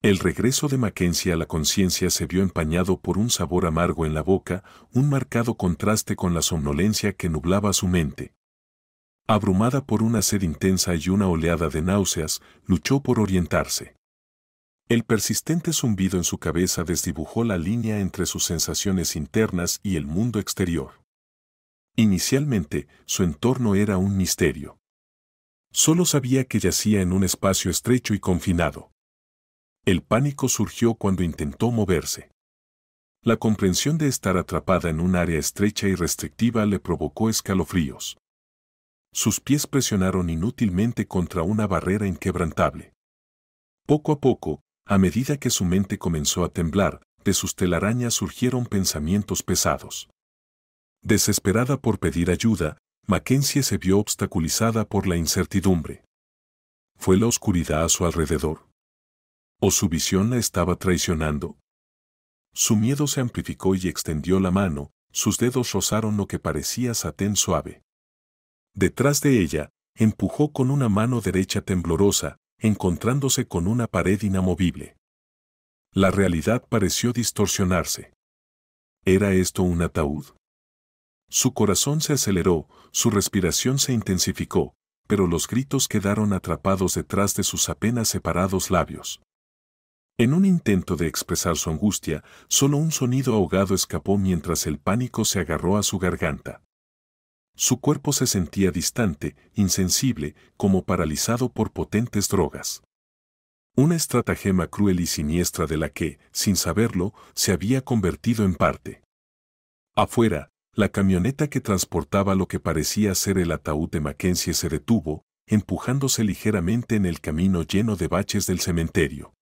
El regreso de Mackenzie a la conciencia se vio empañado por un sabor amargo en la boca, un marcado contraste con la somnolencia que nublaba su mente. Abrumada por una sed intensa y una oleada de náuseas, luchó por orientarse. El persistente zumbido en su cabeza desdibujó la línea entre sus sensaciones internas y el mundo exterior. Inicialmente, su entorno era un misterio. Solo sabía que yacía en un espacio estrecho y confinado. El pánico surgió cuando intentó moverse. La comprensión de estar atrapada en un área estrecha y restrictiva le provocó escalofríos. Sus pies presionaron inútilmente contra una barrera inquebrantable. Poco a poco, a medida que su mente comenzó a temblar, de sus telarañas surgieron pensamientos pesados. Desesperada por pedir ayuda, Mackenzie se vio obstaculizada por la incertidumbre. Fue la oscuridad a su alrededor o su visión la estaba traicionando. Su miedo se amplificó y extendió la mano, sus dedos rozaron lo que parecía satén suave. Detrás de ella, empujó con una mano derecha temblorosa, encontrándose con una pared inamovible. La realidad pareció distorsionarse. ¿Era esto un ataúd? Su corazón se aceleró, su respiración se intensificó, pero los gritos quedaron atrapados detrás de sus apenas separados labios. En un intento de expresar su angustia, solo un sonido ahogado escapó mientras el pánico se agarró a su garganta. Su cuerpo se sentía distante, insensible, como paralizado por potentes drogas. Una estratagema cruel y siniestra de la que, sin saberlo, se había convertido en parte. Afuera, la camioneta que transportaba lo que parecía ser el ataúd de Mackenzie se detuvo, empujándose ligeramente en el camino lleno de baches del cementerio.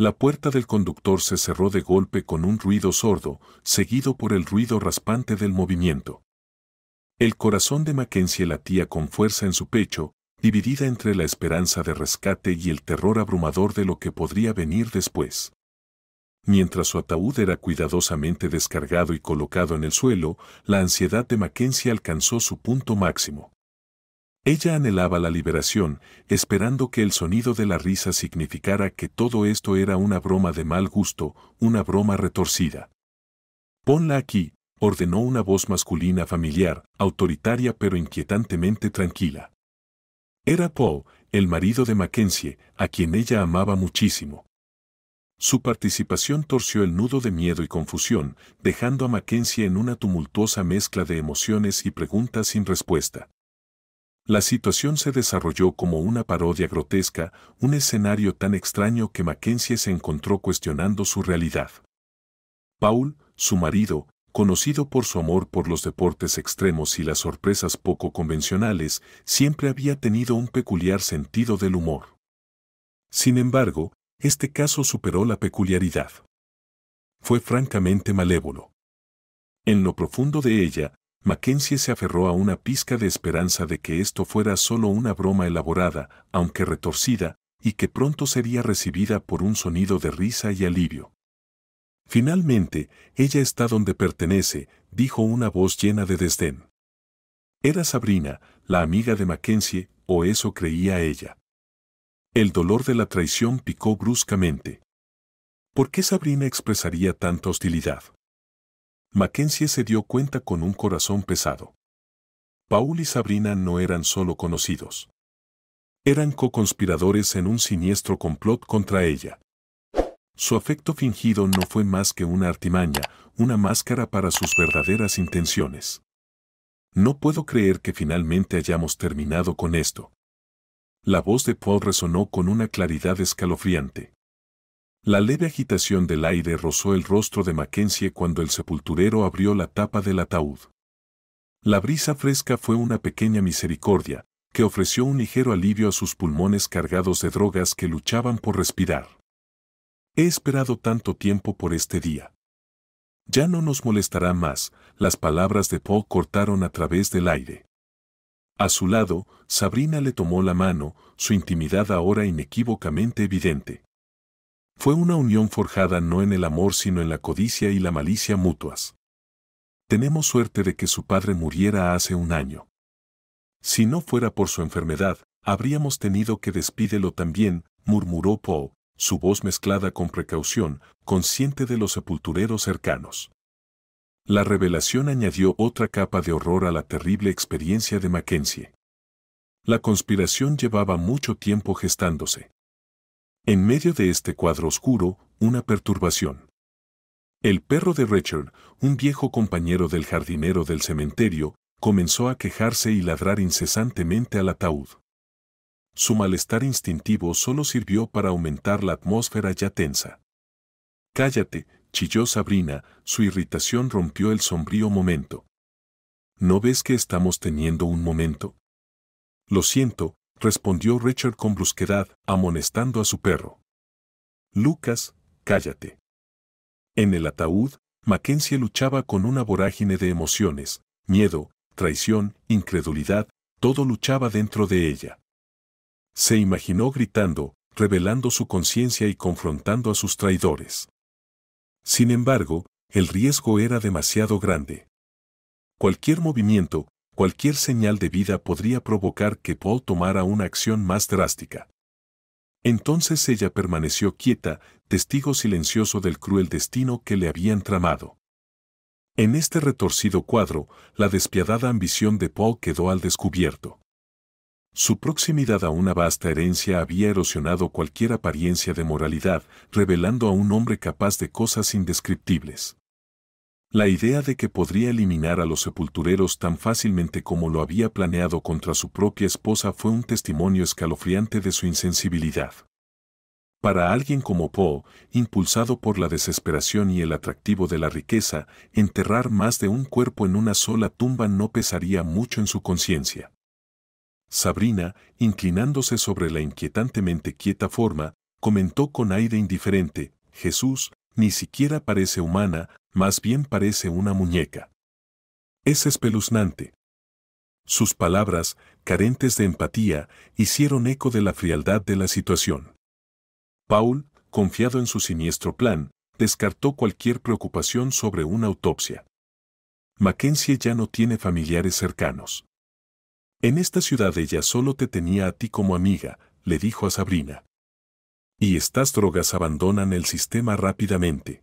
La puerta del conductor se cerró de golpe con un ruido sordo, seguido por el ruido raspante del movimiento. El corazón de Mackenzie latía con fuerza en su pecho, dividida entre la esperanza de rescate y el terror abrumador de lo que podría venir después. Mientras su ataúd era cuidadosamente descargado y colocado en el suelo, la ansiedad de Mackenzie alcanzó su punto máximo. Ella anhelaba la liberación, esperando que el sonido de la risa significara que todo esto era una broma de mal gusto, una broma retorcida. Ponla aquí, ordenó una voz masculina familiar, autoritaria pero inquietantemente tranquila. Era Paul, el marido de Mackenzie, a quien ella amaba muchísimo. Su participación torció el nudo de miedo y confusión, dejando a Mackenzie en una tumultuosa mezcla de emociones y preguntas sin respuesta. La situación se desarrolló como una parodia grotesca, un escenario tan extraño que Mackenzie se encontró cuestionando su realidad. Paul, su marido, conocido por su amor por los deportes extremos y las sorpresas poco convencionales, siempre había tenido un peculiar sentido del humor. Sin embargo, este caso superó la peculiaridad. Fue francamente malévolo. En lo profundo de ella, Mackenzie se aferró a una pizca de esperanza de que esto fuera solo una broma elaborada, aunque retorcida, y que pronto sería recibida por un sonido de risa y alivio. Finalmente, ella está donde pertenece, dijo una voz llena de desdén. Era Sabrina, la amiga de Mackenzie, o eso creía ella. El dolor de la traición picó bruscamente. ¿Por qué Sabrina expresaría tanta hostilidad? Mackenzie se dio cuenta con un corazón pesado. Paul y Sabrina no eran solo conocidos. Eran co-conspiradores en un siniestro complot contra ella. Su afecto fingido no fue más que una artimaña, una máscara para sus verdaderas intenciones. No puedo creer que finalmente hayamos terminado con esto. La voz de Paul resonó con una claridad escalofriante. La leve agitación del aire rozó el rostro de Mackenzie cuando el sepulturero abrió la tapa del ataúd. La brisa fresca fue una pequeña misericordia, que ofreció un ligero alivio a sus pulmones cargados de drogas que luchaban por respirar. He esperado tanto tiempo por este día. Ya no nos molestará más, las palabras de Poe cortaron a través del aire. A su lado, Sabrina le tomó la mano, su intimidad ahora inequívocamente evidente fue una unión forjada no en el amor sino en la codicia y la malicia mutuas. Tenemos suerte de que su padre muriera hace un año. Si no fuera por su enfermedad, habríamos tenido que despídelo también, murmuró Poe, su voz mezclada con precaución, consciente de los sepultureros cercanos. La revelación añadió otra capa de horror a la terrible experiencia de Mackenzie. La conspiración llevaba mucho tiempo gestándose. En medio de este cuadro oscuro, una perturbación. El perro de Richard, un viejo compañero del jardinero del cementerio, comenzó a quejarse y ladrar incesantemente al ataúd. Su malestar instintivo solo sirvió para aumentar la atmósfera ya tensa. Cállate, chilló Sabrina, su irritación rompió el sombrío momento. ¿No ves que estamos teniendo un momento? Lo siento, respondió Richard con brusquedad, amonestando a su perro. Lucas, cállate. En el ataúd, Mackenzie luchaba con una vorágine de emociones, miedo, traición, incredulidad, todo luchaba dentro de ella. Se imaginó gritando, revelando su conciencia y confrontando a sus traidores. Sin embargo, el riesgo era demasiado grande. Cualquier movimiento, cualquier señal de vida podría provocar que Paul tomara una acción más drástica. Entonces ella permaneció quieta, testigo silencioso del cruel destino que le habían tramado. En este retorcido cuadro, la despiadada ambición de Paul quedó al descubierto. Su proximidad a una vasta herencia había erosionado cualquier apariencia de moralidad, revelando a un hombre capaz de cosas indescriptibles. La idea de que podría eliminar a los sepultureros tan fácilmente como lo había planeado contra su propia esposa fue un testimonio escalofriante de su insensibilidad. Para alguien como Poe, impulsado por la desesperación y el atractivo de la riqueza, enterrar más de un cuerpo en una sola tumba no pesaría mucho en su conciencia. Sabrina, inclinándose sobre la inquietantemente quieta forma, comentó con aire indiferente, Jesús, ni siquiera parece humana, más bien parece una muñeca. Es espeluznante. Sus palabras, carentes de empatía, hicieron eco de la frialdad de la situación. Paul, confiado en su siniestro plan, descartó cualquier preocupación sobre una autopsia. Mackenzie ya no tiene familiares cercanos. En esta ciudad ella solo te tenía a ti como amiga, le dijo a Sabrina y estas drogas abandonan el sistema rápidamente.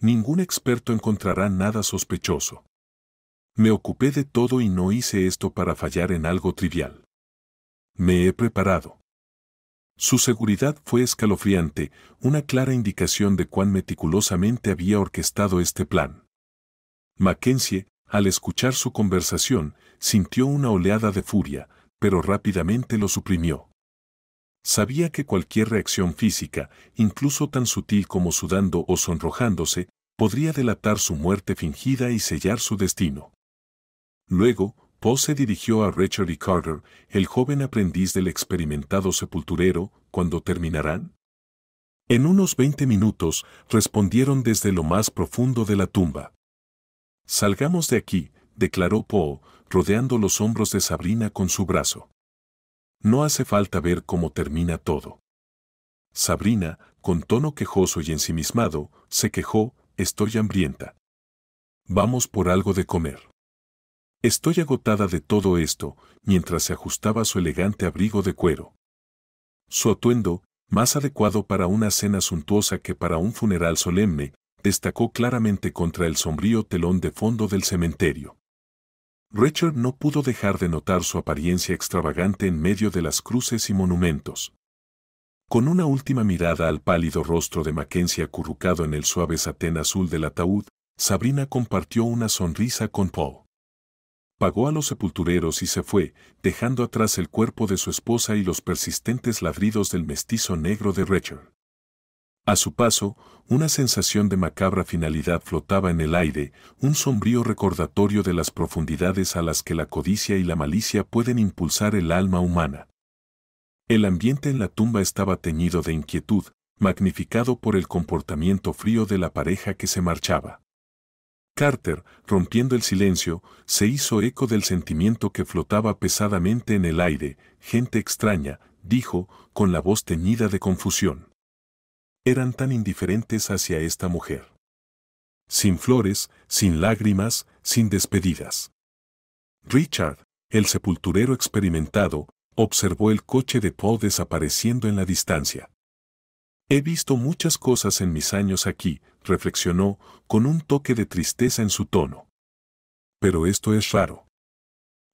Ningún experto encontrará nada sospechoso. Me ocupé de todo y no hice esto para fallar en algo trivial. Me he preparado. Su seguridad fue escalofriante, una clara indicación de cuán meticulosamente había orquestado este plan. Mackenzie, al escuchar su conversación, sintió una oleada de furia, pero rápidamente lo suprimió. Sabía que cualquier reacción física, incluso tan sutil como sudando o sonrojándose, podría delatar su muerte fingida y sellar su destino. Luego, Poe se dirigió a Richard y e. Carter, el joven aprendiz del experimentado sepulturero, ¿cuándo terminarán? En unos veinte minutos, respondieron desde lo más profundo de la tumba. Salgamos de aquí, declaró Poe, rodeando los hombros de Sabrina con su brazo. No hace falta ver cómo termina todo. Sabrina, con tono quejoso y ensimismado, se quejó, estoy hambrienta. Vamos por algo de comer. Estoy agotada de todo esto, mientras se ajustaba su elegante abrigo de cuero. Su atuendo, más adecuado para una cena suntuosa que para un funeral solemne, destacó claramente contra el sombrío telón de fondo del cementerio. Richard no pudo dejar de notar su apariencia extravagante en medio de las cruces y monumentos. Con una última mirada al pálido rostro de Mackenzie acurrucado en el suave satén azul del ataúd, Sabrina compartió una sonrisa con Paul. Pagó a los sepultureros y se fue, dejando atrás el cuerpo de su esposa y los persistentes ladridos del mestizo negro de Richard. A su paso, una sensación de macabra finalidad flotaba en el aire, un sombrío recordatorio de las profundidades a las que la codicia y la malicia pueden impulsar el alma humana. El ambiente en la tumba estaba teñido de inquietud, magnificado por el comportamiento frío de la pareja que se marchaba. Carter, rompiendo el silencio, se hizo eco del sentimiento que flotaba pesadamente en el aire, gente extraña, dijo, con la voz teñida de confusión eran tan indiferentes hacia esta mujer. Sin flores, sin lágrimas, sin despedidas. Richard, el sepulturero experimentado, observó el coche de Paul desapareciendo en la distancia. He visto muchas cosas en mis años aquí, reflexionó, con un toque de tristeza en su tono. Pero esto es raro.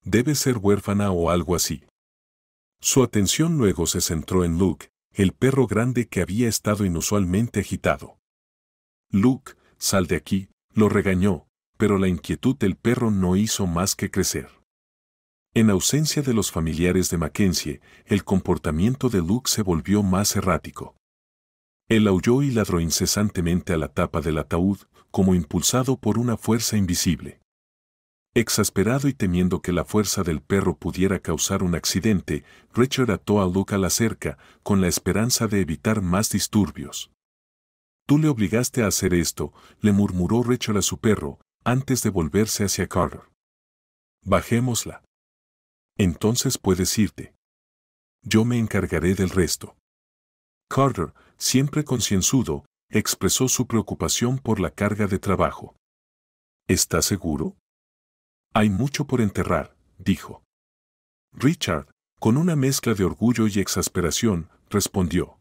Debe ser huérfana o algo así. Su atención luego se centró en Luke, el perro grande que había estado inusualmente agitado. Luke, sal de aquí, lo regañó, pero la inquietud del perro no hizo más que crecer. En ausencia de los familiares de Mackenzie, el comportamiento de Luke se volvió más errático. Él aulló y ladró incesantemente a la tapa del ataúd, como impulsado por una fuerza invisible. Exasperado y temiendo que la fuerza del perro pudiera causar un accidente, Richard ató a Luke a la cerca, con la esperanza de evitar más disturbios. Tú le obligaste a hacer esto, le murmuró Richard a su perro, antes de volverse hacia Carter. Bajémosla. Entonces puedes irte. Yo me encargaré del resto. Carter, siempre concienzudo, expresó su preocupación por la carga de trabajo. ¿Estás seguro? Hay mucho por enterrar, dijo. Richard, con una mezcla de orgullo y exasperación, respondió.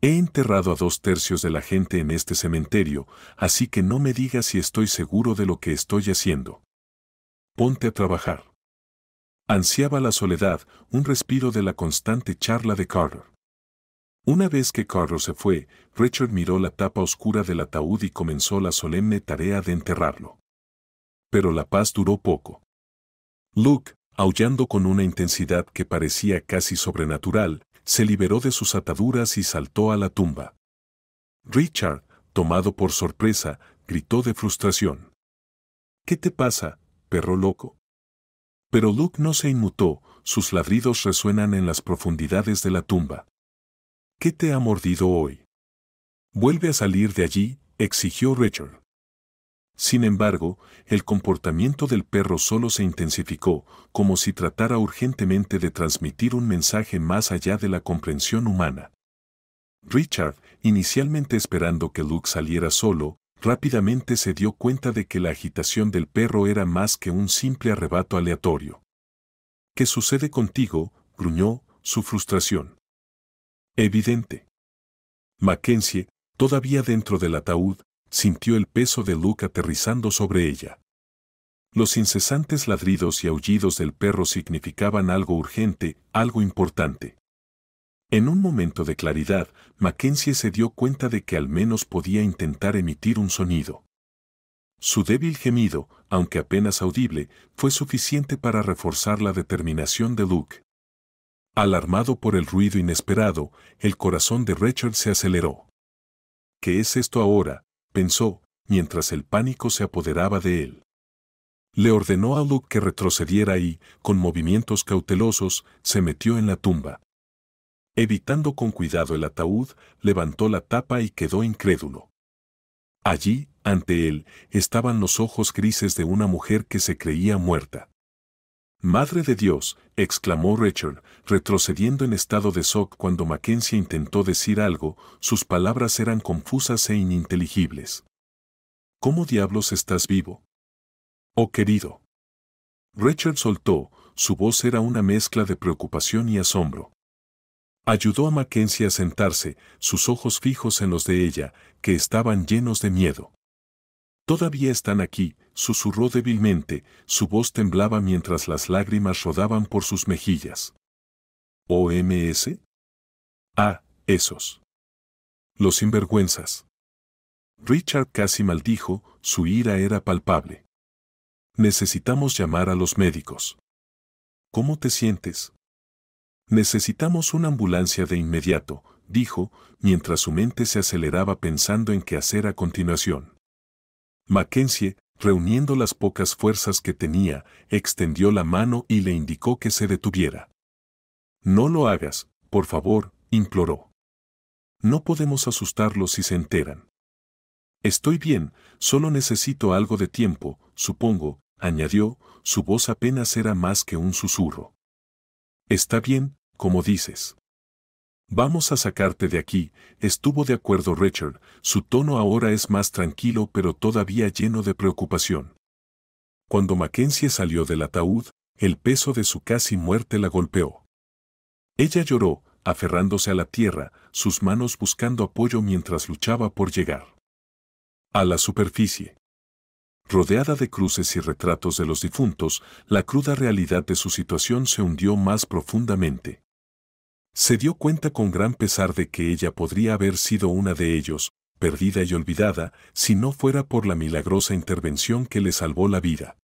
He enterrado a dos tercios de la gente en este cementerio, así que no me digas si estoy seguro de lo que estoy haciendo. Ponte a trabajar. Ansiaba la soledad, un respiro de la constante charla de Carter. Una vez que Carter se fue, Richard miró la tapa oscura del ataúd y comenzó la solemne tarea de enterrarlo. Pero la paz duró poco. Luke, aullando con una intensidad que parecía casi sobrenatural, se liberó de sus ataduras y saltó a la tumba. Richard, tomado por sorpresa, gritó de frustración. ¿Qué te pasa, perro loco? Pero Luke no se inmutó, sus ladridos resuenan en las profundidades de la tumba. ¿Qué te ha mordido hoy? Vuelve a salir de allí, exigió Richard. Sin embargo, el comportamiento del perro solo se intensificó, como si tratara urgentemente de transmitir un mensaje más allá de la comprensión humana. Richard, inicialmente esperando que Luke saliera solo, rápidamente se dio cuenta de que la agitación del perro era más que un simple arrebato aleatorio. ¿Qué sucede contigo? gruñó, su frustración. Evidente. Mackenzie, todavía dentro del ataúd, sintió el peso de Luke aterrizando sobre ella. Los incesantes ladridos y aullidos del perro significaban algo urgente, algo importante. En un momento de claridad, Mackenzie se dio cuenta de que al menos podía intentar emitir un sonido. Su débil gemido, aunque apenas audible, fue suficiente para reforzar la determinación de Luke. Alarmado por el ruido inesperado, el corazón de Richard se aceleró. ¿Qué es esto ahora? pensó, mientras el pánico se apoderaba de él. Le ordenó a Luke que retrocediera y, con movimientos cautelosos, se metió en la tumba. Evitando con cuidado el ataúd, levantó la tapa y quedó incrédulo. Allí, ante él, estaban los ojos grises de una mujer que se creía muerta. Madre de Dios, exclamó Richard, retrocediendo en estado de shock cuando Mackenzie intentó decir algo, sus palabras eran confusas e ininteligibles. ¿Cómo diablos estás vivo? Oh querido. Richard soltó, su voz era una mezcla de preocupación y asombro. Ayudó a Mackenzie a sentarse, sus ojos fijos en los de ella, que estaban llenos de miedo. Todavía están aquí, susurró débilmente, su voz temblaba mientras las lágrimas rodaban por sus mejillas. ¿OMS? Ah, esos. Los sinvergüenzas. Richard casi maldijo, su ira era palpable. Necesitamos llamar a los médicos. ¿Cómo te sientes? Necesitamos una ambulancia de inmediato, dijo, mientras su mente se aceleraba pensando en qué hacer a continuación. Mackenzie, reuniendo las pocas fuerzas que tenía, extendió la mano y le indicó que se detuviera. No lo hagas, por favor, imploró. No podemos asustarlos si se enteran. Estoy bien, solo necesito algo de tiempo, supongo, añadió, su voz apenas era más que un susurro. Está bien, como dices. Vamos a sacarte de aquí, estuvo de acuerdo Richard, su tono ahora es más tranquilo pero todavía lleno de preocupación. Cuando Mackenzie salió del ataúd, el peso de su casi muerte la golpeó. Ella lloró, aferrándose a la tierra, sus manos buscando apoyo mientras luchaba por llegar. A la superficie. Rodeada de cruces y retratos de los difuntos, la cruda realidad de su situación se hundió más profundamente. Se dio cuenta con gran pesar de que ella podría haber sido una de ellos, perdida y olvidada, si no fuera por la milagrosa intervención que le salvó la vida.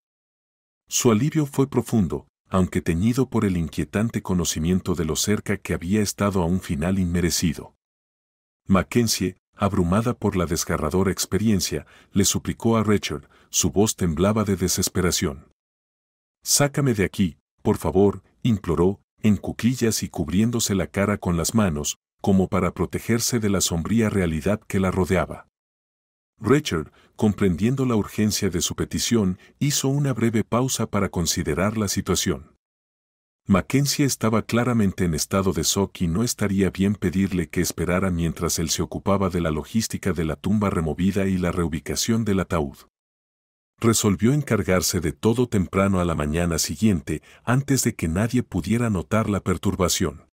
Su alivio fue profundo, aunque teñido por el inquietante conocimiento de lo cerca que había estado a un final inmerecido. Mackenzie, abrumada por la desgarradora experiencia, le suplicó a Richard, su voz temblaba de desesperación. Sácame de aquí, por favor, imploró, en cuquillas y cubriéndose la cara con las manos, como para protegerse de la sombría realidad que la rodeaba. Richard, comprendiendo la urgencia de su petición, hizo una breve pausa para considerar la situación. Mackenzie estaba claramente en estado de shock y no estaría bien pedirle que esperara mientras él se ocupaba de la logística de la tumba removida y la reubicación del ataúd resolvió encargarse de todo temprano a la mañana siguiente antes de que nadie pudiera notar la perturbación.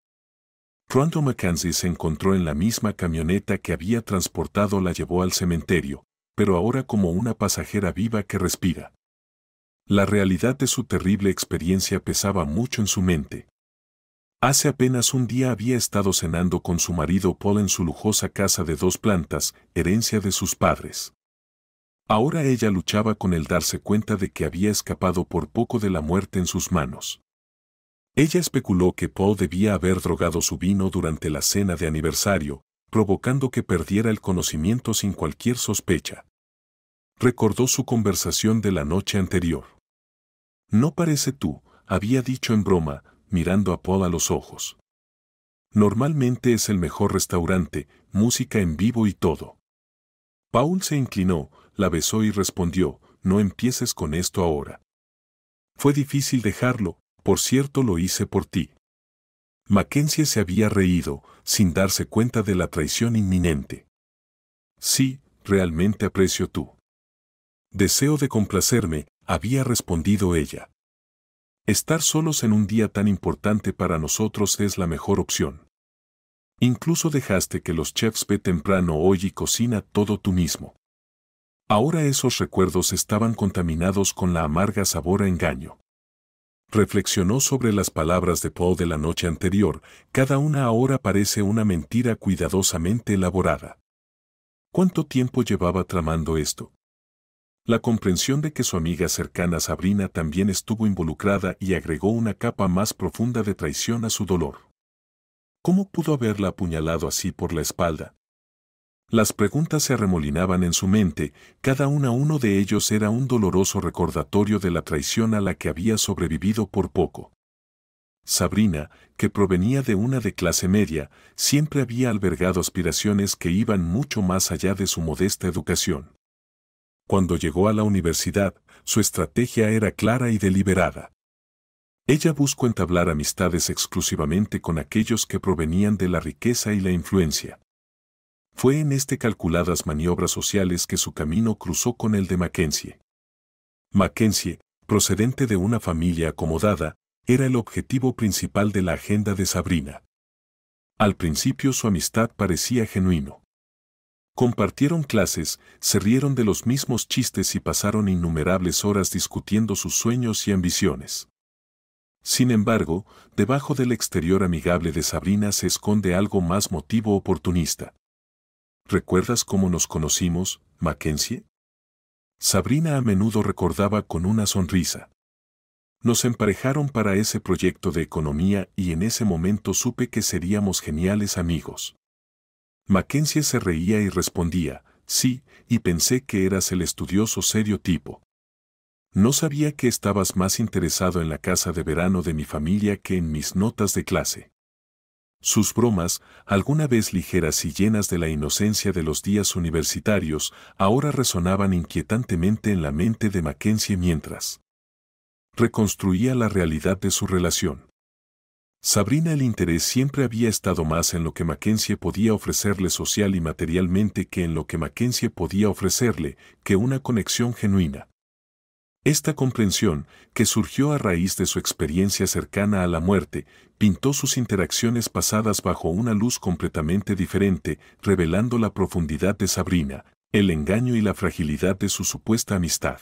Rondo Mackenzie se encontró en la misma camioneta que había transportado la llevó al cementerio, pero ahora como una pasajera viva que respira. La realidad de su terrible experiencia pesaba mucho en su mente. Hace apenas un día había estado cenando con su marido Paul en su lujosa casa de dos plantas, herencia de sus padres. Ahora ella luchaba con el darse cuenta de que había escapado por poco de la muerte en sus manos. Ella especuló que Paul debía haber drogado su vino durante la cena de aniversario, provocando que perdiera el conocimiento sin cualquier sospecha. Recordó su conversación de la noche anterior. No parece tú, había dicho en broma, mirando a Paul a los ojos. Normalmente es el mejor restaurante, música en vivo y todo. Paul se inclinó, la besó y respondió, no empieces con esto ahora. Fue difícil dejarlo, por cierto lo hice por ti. Mackenzie se había reído, sin darse cuenta de la traición inminente. Sí, realmente aprecio tú. Deseo de complacerme, había respondido ella. Estar solos en un día tan importante para nosotros es la mejor opción. Incluso dejaste que los chefs ve temprano hoy y cocina todo tú mismo. Ahora esos recuerdos estaban contaminados con la amarga sabor a engaño. Reflexionó sobre las palabras de Poe de la noche anterior, cada una ahora parece una mentira cuidadosamente elaborada. ¿Cuánto tiempo llevaba tramando esto? La comprensión de que su amiga cercana Sabrina también estuvo involucrada y agregó una capa más profunda de traición a su dolor. ¿Cómo pudo haberla apuñalado así por la espalda, las preguntas se arremolinaban en su mente, cada una uno de ellos era un doloroso recordatorio de la traición a la que había sobrevivido por poco. Sabrina, que provenía de una de clase media, siempre había albergado aspiraciones que iban mucho más allá de su modesta educación. Cuando llegó a la universidad, su estrategia era clara y deliberada. Ella buscó entablar amistades exclusivamente con aquellos que provenían de la riqueza y la influencia. Fue en este calculadas maniobras sociales que su camino cruzó con el de Mackenzie. Mackenzie, procedente de una familia acomodada, era el objetivo principal de la agenda de Sabrina. Al principio su amistad parecía genuino. Compartieron clases, se rieron de los mismos chistes y pasaron innumerables horas discutiendo sus sueños y ambiciones. Sin embargo, debajo del exterior amigable de Sabrina se esconde algo más motivo oportunista. ¿Recuerdas cómo nos conocimos, Mackenzie? Sabrina a menudo recordaba con una sonrisa. Nos emparejaron para ese proyecto de economía y en ese momento supe que seríamos geniales amigos. Mackenzie se reía y respondía, sí, y pensé que eras el estudioso serio tipo. No sabía que estabas más interesado en la casa de verano de mi familia que en mis notas de clase. Sus bromas, alguna vez ligeras y llenas de la inocencia de los días universitarios, ahora resonaban inquietantemente en la mente de Mackenzie mientras reconstruía la realidad de su relación. Sabrina el interés siempre había estado más en lo que Mackenzie podía ofrecerle social y materialmente que en lo que Mackenzie podía ofrecerle, que una conexión genuina. Esta comprensión, que surgió a raíz de su experiencia cercana a la muerte, pintó sus interacciones pasadas bajo una luz completamente diferente, revelando la profundidad de Sabrina, el engaño y la fragilidad de su supuesta amistad.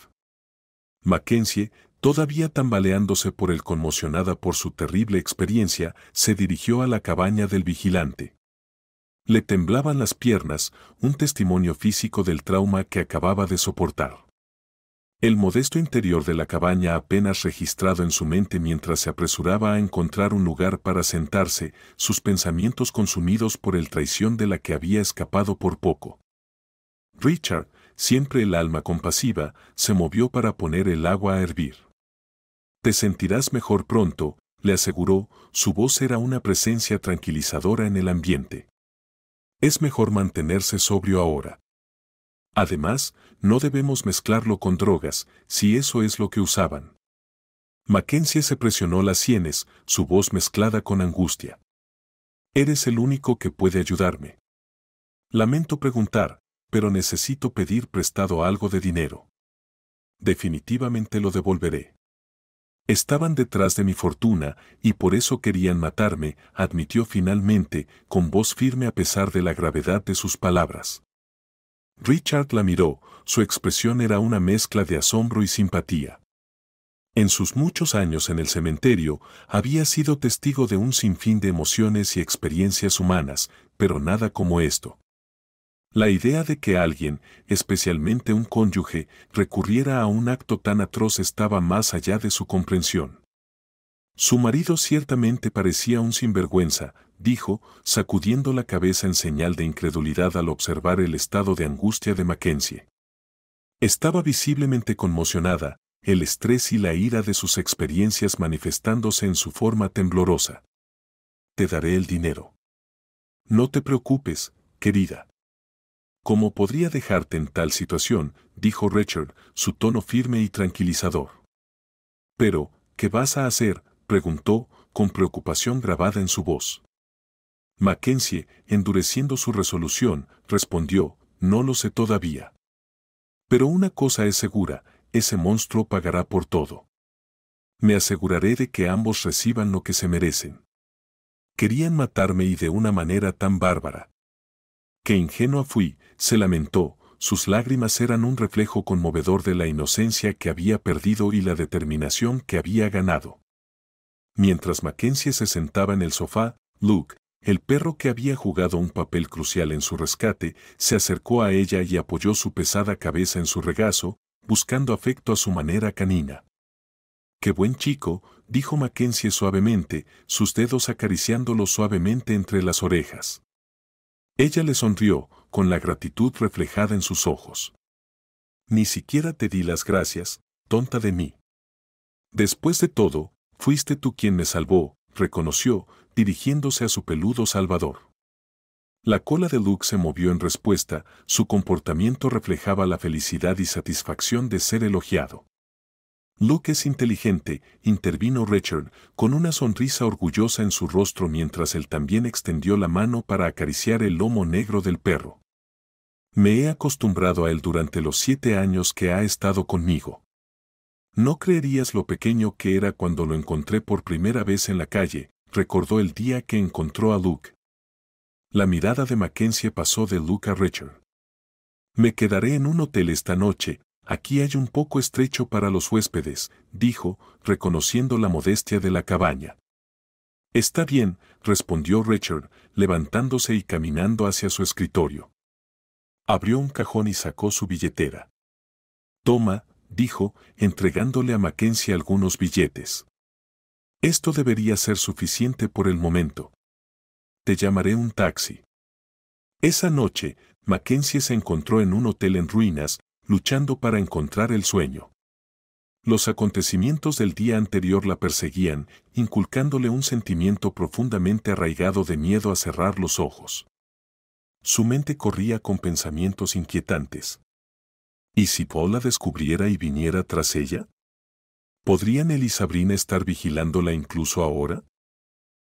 Mackenzie, todavía tambaleándose por el conmocionada por su terrible experiencia, se dirigió a la cabaña del vigilante. Le temblaban las piernas, un testimonio físico del trauma que acababa de soportar. El modesto interior de la cabaña apenas registrado en su mente mientras se apresuraba a encontrar un lugar para sentarse, sus pensamientos consumidos por el traición de la que había escapado por poco. Richard, siempre el alma compasiva, se movió para poner el agua a hervir. Te sentirás mejor pronto, le aseguró, su voz era una presencia tranquilizadora en el ambiente. Es mejor mantenerse sobrio ahora. Además, no debemos mezclarlo con drogas, si eso es lo que usaban. Mackenzie se presionó las sienes, su voz mezclada con angustia. Eres el único que puede ayudarme. Lamento preguntar, pero necesito pedir prestado algo de dinero. Definitivamente lo devolveré. Estaban detrás de mi fortuna y por eso querían matarme, admitió finalmente, con voz firme a pesar de la gravedad de sus palabras. Richard la miró, su expresión era una mezcla de asombro y simpatía. En sus muchos años en el cementerio, había sido testigo de un sinfín de emociones y experiencias humanas, pero nada como esto. La idea de que alguien, especialmente un cónyuge, recurriera a un acto tan atroz estaba más allá de su comprensión. Su marido ciertamente parecía un sinvergüenza, dijo, sacudiendo la cabeza en señal de incredulidad al observar el estado de angustia de Mackenzie. Estaba visiblemente conmocionada, el estrés y la ira de sus experiencias manifestándose en su forma temblorosa. Te daré el dinero. No te preocupes, querida. ¿Cómo podría dejarte en tal situación? dijo Richard, su tono firme y tranquilizador. Pero, ¿qué vas a hacer? preguntó, con preocupación grabada en su voz. Mackenzie, endureciendo su resolución, respondió, no lo sé todavía. Pero una cosa es segura, ese monstruo pagará por todo. Me aseguraré de que ambos reciban lo que se merecen. Querían matarme y de una manera tan bárbara. Qué ingenua fui, se lamentó, sus lágrimas eran un reflejo conmovedor de la inocencia que había perdido y la determinación que había ganado. Mientras Mackenzie se sentaba en el sofá, Luke, el perro que había jugado un papel crucial en su rescate se acercó a ella y apoyó su pesada cabeza en su regazo, buscando afecto a su manera canina. Qué buen chico, dijo Mackenzie suavemente, sus dedos acariciándolo suavemente entre las orejas. Ella le sonrió, con la gratitud reflejada en sus ojos. Ni siquiera te di las gracias, tonta de mí. Después de todo, fuiste tú quien me salvó, reconoció, dirigiéndose a su peludo salvador. La cola de Luke se movió en respuesta, su comportamiento reflejaba la felicidad y satisfacción de ser elogiado. Luke es inteligente, intervino Richard, con una sonrisa orgullosa en su rostro mientras él también extendió la mano para acariciar el lomo negro del perro. Me he acostumbrado a él durante los siete años que ha estado conmigo. No creerías lo pequeño que era cuando lo encontré por primera vez en la calle, recordó el día que encontró a Luke. La mirada de Mackenzie pasó de Luke a Richard. Me quedaré en un hotel esta noche, aquí hay un poco estrecho para los huéspedes, dijo, reconociendo la modestia de la cabaña. Está bien, respondió Richard, levantándose y caminando hacia su escritorio. Abrió un cajón y sacó su billetera. Toma, dijo, entregándole a Mackenzie algunos billetes. Esto debería ser suficiente por el momento. Te llamaré un taxi. Esa noche, Mackenzie se encontró en un hotel en ruinas, luchando para encontrar el sueño. Los acontecimientos del día anterior la perseguían, inculcándole un sentimiento profundamente arraigado de miedo a cerrar los ojos. Su mente corría con pensamientos inquietantes. ¿Y si Paul la descubriera y viniera tras ella? ¿Podrían él y Sabrina estar vigilándola incluso ahora?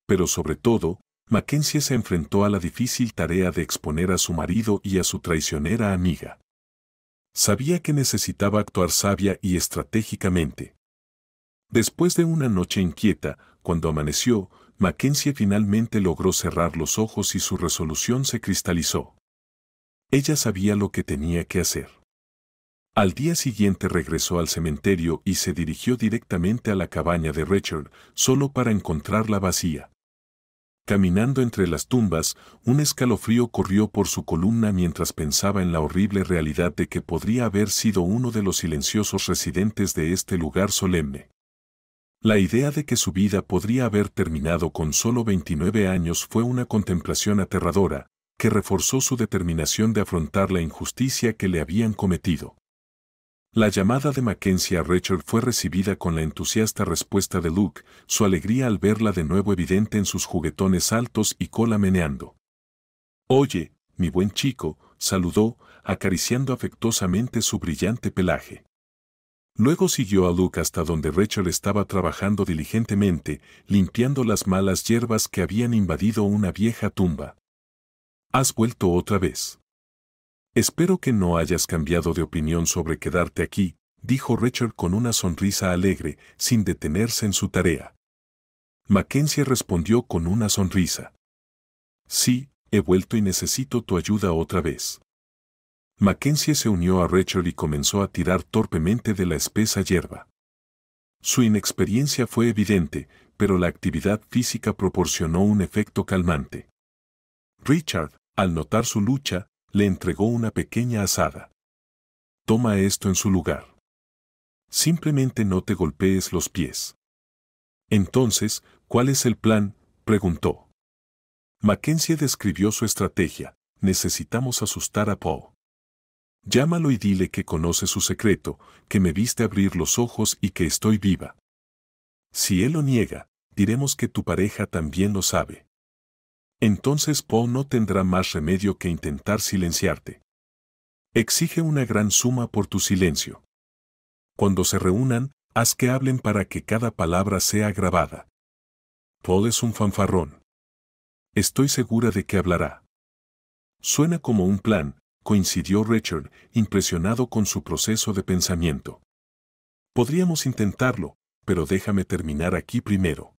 Pero sobre todo, Mackenzie se enfrentó a la difícil tarea de exponer a su marido y a su traicionera amiga. Sabía que necesitaba actuar sabia y estratégicamente. Después de una noche inquieta, cuando amaneció, Mackenzie finalmente logró cerrar los ojos y su resolución se cristalizó. Ella sabía lo que tenía que hacer. Al día siguiente regresó al cementerio y se dirigió directamente a la cabaña de Richard, solo para encontrarla vacía. Caminando entre las tumbas, un escalofrío corrió por su columna mientras pensaba en la horrible realidad de que podría haber sido uno de los silenciosos residentes de este lugar solemne. La idea de que su vida podría haber terminado con solo 29 años fue una contemplación aterradora, que reforzó su determinación de afrontar la injusticia que le habían cometido. La llamada de Mackenzie a Richard fue recibida con la entusiasta respuesta de Luke, su alegría al verla de nuevo evidente en sus juguetones altos y cola meneando. Oye, mi buen chico, saludó, acariciando afectuosamente su brillante pelaje. Luego siguió a Luke hasta donde Rachel estaba trabajando diligentemente, limpiando las malas hierbas que habían invadido una vieja tumba. Has vuelto otra vez. Espero que no hayas cambiado de opinión sobre quedarte aquí, dijo Richard con una sonrisa alegre, sin detenerse en su tarea. Mackenzie respondió con una sonrisa. Sí, he vuelto y necesito tu ayuda otra vez. Mackenzie se unió a Richard y comenzó a tirar torpemente de la espesa hierba. Su inexperiencia fue evidente, pero la actividad física proporcionó un efecto calmante. Richard, al notar su lucha, le entregó una pequeña asada. Toma esto en su lugar. Simplemente no te golpees los pies. Entonces, ¿cuál es el plan? preguntó. Mackenzie describió su estrategia. Necesitamos asustar a Paul. Llámalo y dile que conoce su secreto, que me viste abrir los ojos y que estoy viva. Si él lo niega, diremos que tu pareja también lo sabe entonces Paul no tendrá más remedio que intentar silenciarte. Exige una gran suma por tu silencio. Cuando se reúnan, haz que hablen para que cada palabra sea grabada. Paul es un fanfarrón. Estoy segura de que hablará. Suena como un plan, coincidió Richard, impresionado con su proceso de pensamiento. Podríamos intentarlo, pero déjame terminar aquí primero.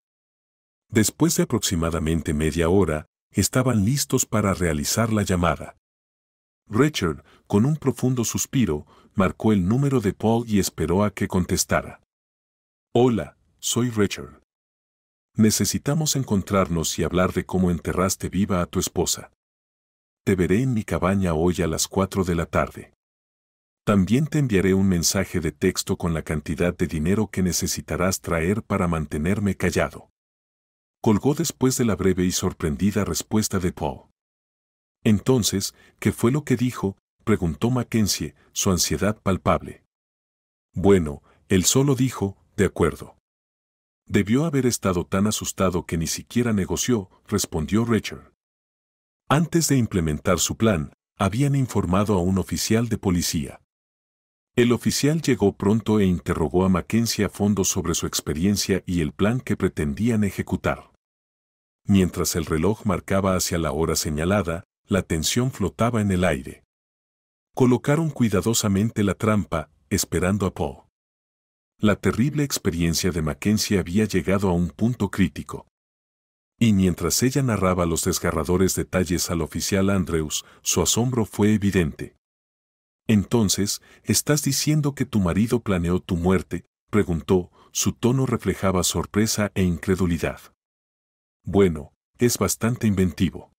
Después de aproximadamente media hora, estaban listos para realizar la llamada. Richard, con un profundo suspiro, marcó el número de Paul y esperó a que contestara. Hola, soy Richard. Necesitamos encontrarnos y hablar de cómo enterraste viva a tu esposa. Te veré en mi cabaña hoy a las 4 de la tarde. También te enviaré un mensaje de texto con la cantidad de dinero que necesitarás traer para mantenerme callado. Colgó después de la breve y sorprendida respuesta de Paul. Entonces, ¿qué fue lo que dijo? preguntó Mackenzie, su ansiedad palpable. Bueno, él solo dijo, de acuerdo. Debió haber estado tan asustado que ni siquiera negoció, respondió Richard. Antes de implementar su plan, habían informado a un oficial de policía. El oficial llegó pronto e interrogó a Mackenzie a fondo sobre su experiencia y el plan que pretendían ejecutar. Mientras el reloj marcaba hacia la hora señalada, la tensión flotaba en el aire. Colocaron cuidadosamente la trampa, esperando a Poe. La terrible experiencia de Mackenzie había llegado a un punto crítico. Y mientras ella narraba los desgarradores detalles al oficial Andrews, su asombro fue evidente. Entonces, ¿estás diciendo que tu marido planeó tu muerte? preguntó, su tono reflejaba sorpresa e incredulidad. Bueno, es bastante inventivo.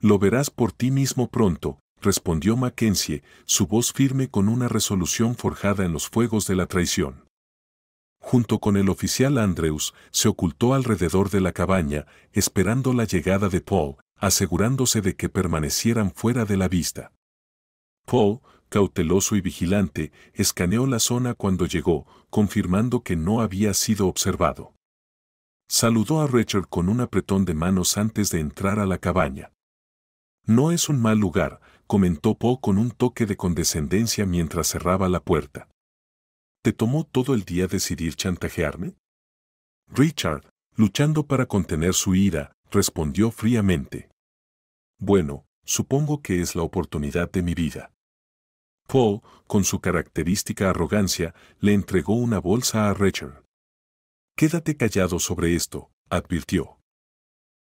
Lo verás por ti mismo pronto, respondió Mackenzie, su voz firme con una resolución forjada en los fuegos de la traición. Junto con el oficial Andrews, se ocultó alrededor de la cabaña, esperando la llegada de Paul, asegurándose de que permanecieran fuera de la vista. Paul, cauteloso y vigilante, escaneó la zona cuando llegó, confirmando que no había sido observado. Saludó a Richard con un apretón de manos antes de entrar a la cabaña. No es un mal lugar, comentó Poe con un toque de condescendencia mientras cerraba la puerta. ¿Te tomó todo el día decidir chantajearme? Richard, luchando para contener su ira, respondió fríamente. Bueno, supongo que es la oportunidad de mi vida. Poe, con su característica arrogancia, le entregó una bolsa a Richard. Quédate callado sobre esto, advirtió.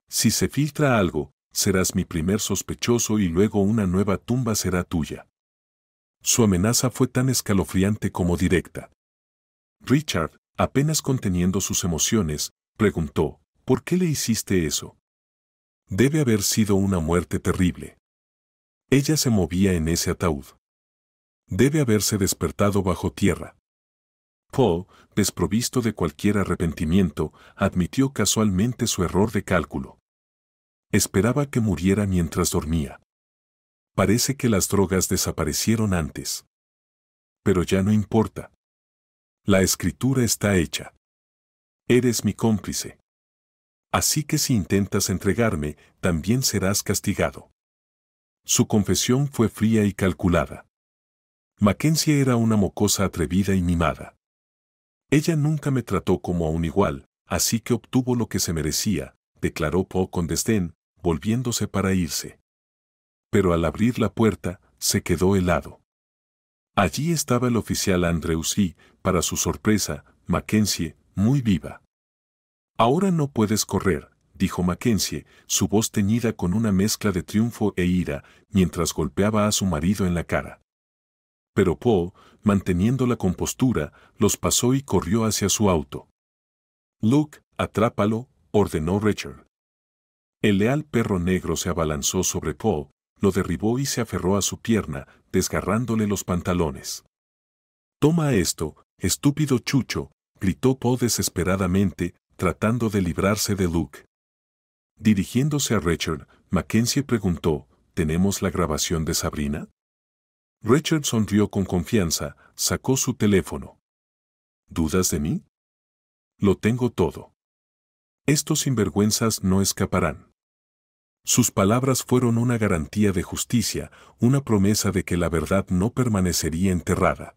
Si se filtra algo, serás mi primer sospechoso y luego una nueva tumba será tuya. Su amenaza fue tan escalofriante como directa. Richard, apenas conteniendo sus emociones, preguntó, ¿por qué le hiciste eso? Debe haber sido una muerte terrible. Ella se movía en ese ataúd. Debe haberse despertado bajo tierra. Paul, desprovisto de cualquier arrepentimiento, admitió casualmente su error de cálculo. Esperaba que muriera mientras dormía. Parece que las drogas desaparecieron antes. Pero ya no importa. La escritura está hecha. Eres mi cómplice. Así que si intentas entregarme, también serás castigado. Su confesión fue fría y calculada. Mackenzie era una mocosa atrevida y mimada. Ella nunca me trató como a un igual, así que obtuvo lo que se merecía, declaró Poe con desdén, volviéndose para irse. Pero al abrir la puerta, se quedó helado. Allí estaba el oficial andreusí para su sorpresa, Mackenzie, muy viva. Ahora no puedes correr, dijo Mackenzie, su voz teñida con una mezcla de triunfo e ira, mientras golpeaba a su marido en la cara. Pero Poe, manteniendo la compostura, los pasó y corrió hacia su auto. Luke, atrápalo, ordenó Richard. El leal perro negro se abalanzó sobre Poe, lo derribó y se aferró a su pierna, desgarrándole los pantalones. Toma esto, estúpido chucho, gritó Poe desesperadamente, tratando de librarse de Luke. Dirigiéndose a Richard, Mackenzie preguntó, ¿tenemos la grabación de Sabrina? Richard sonrió con confianza, sacó su teléfono. ¿Dudas de mí? Lo tengo todo. Estos sinvergüenzas no escaparán. Sus palabras fueron una garantía de justicia, una promesa de que la verdad no permanecería enterrada.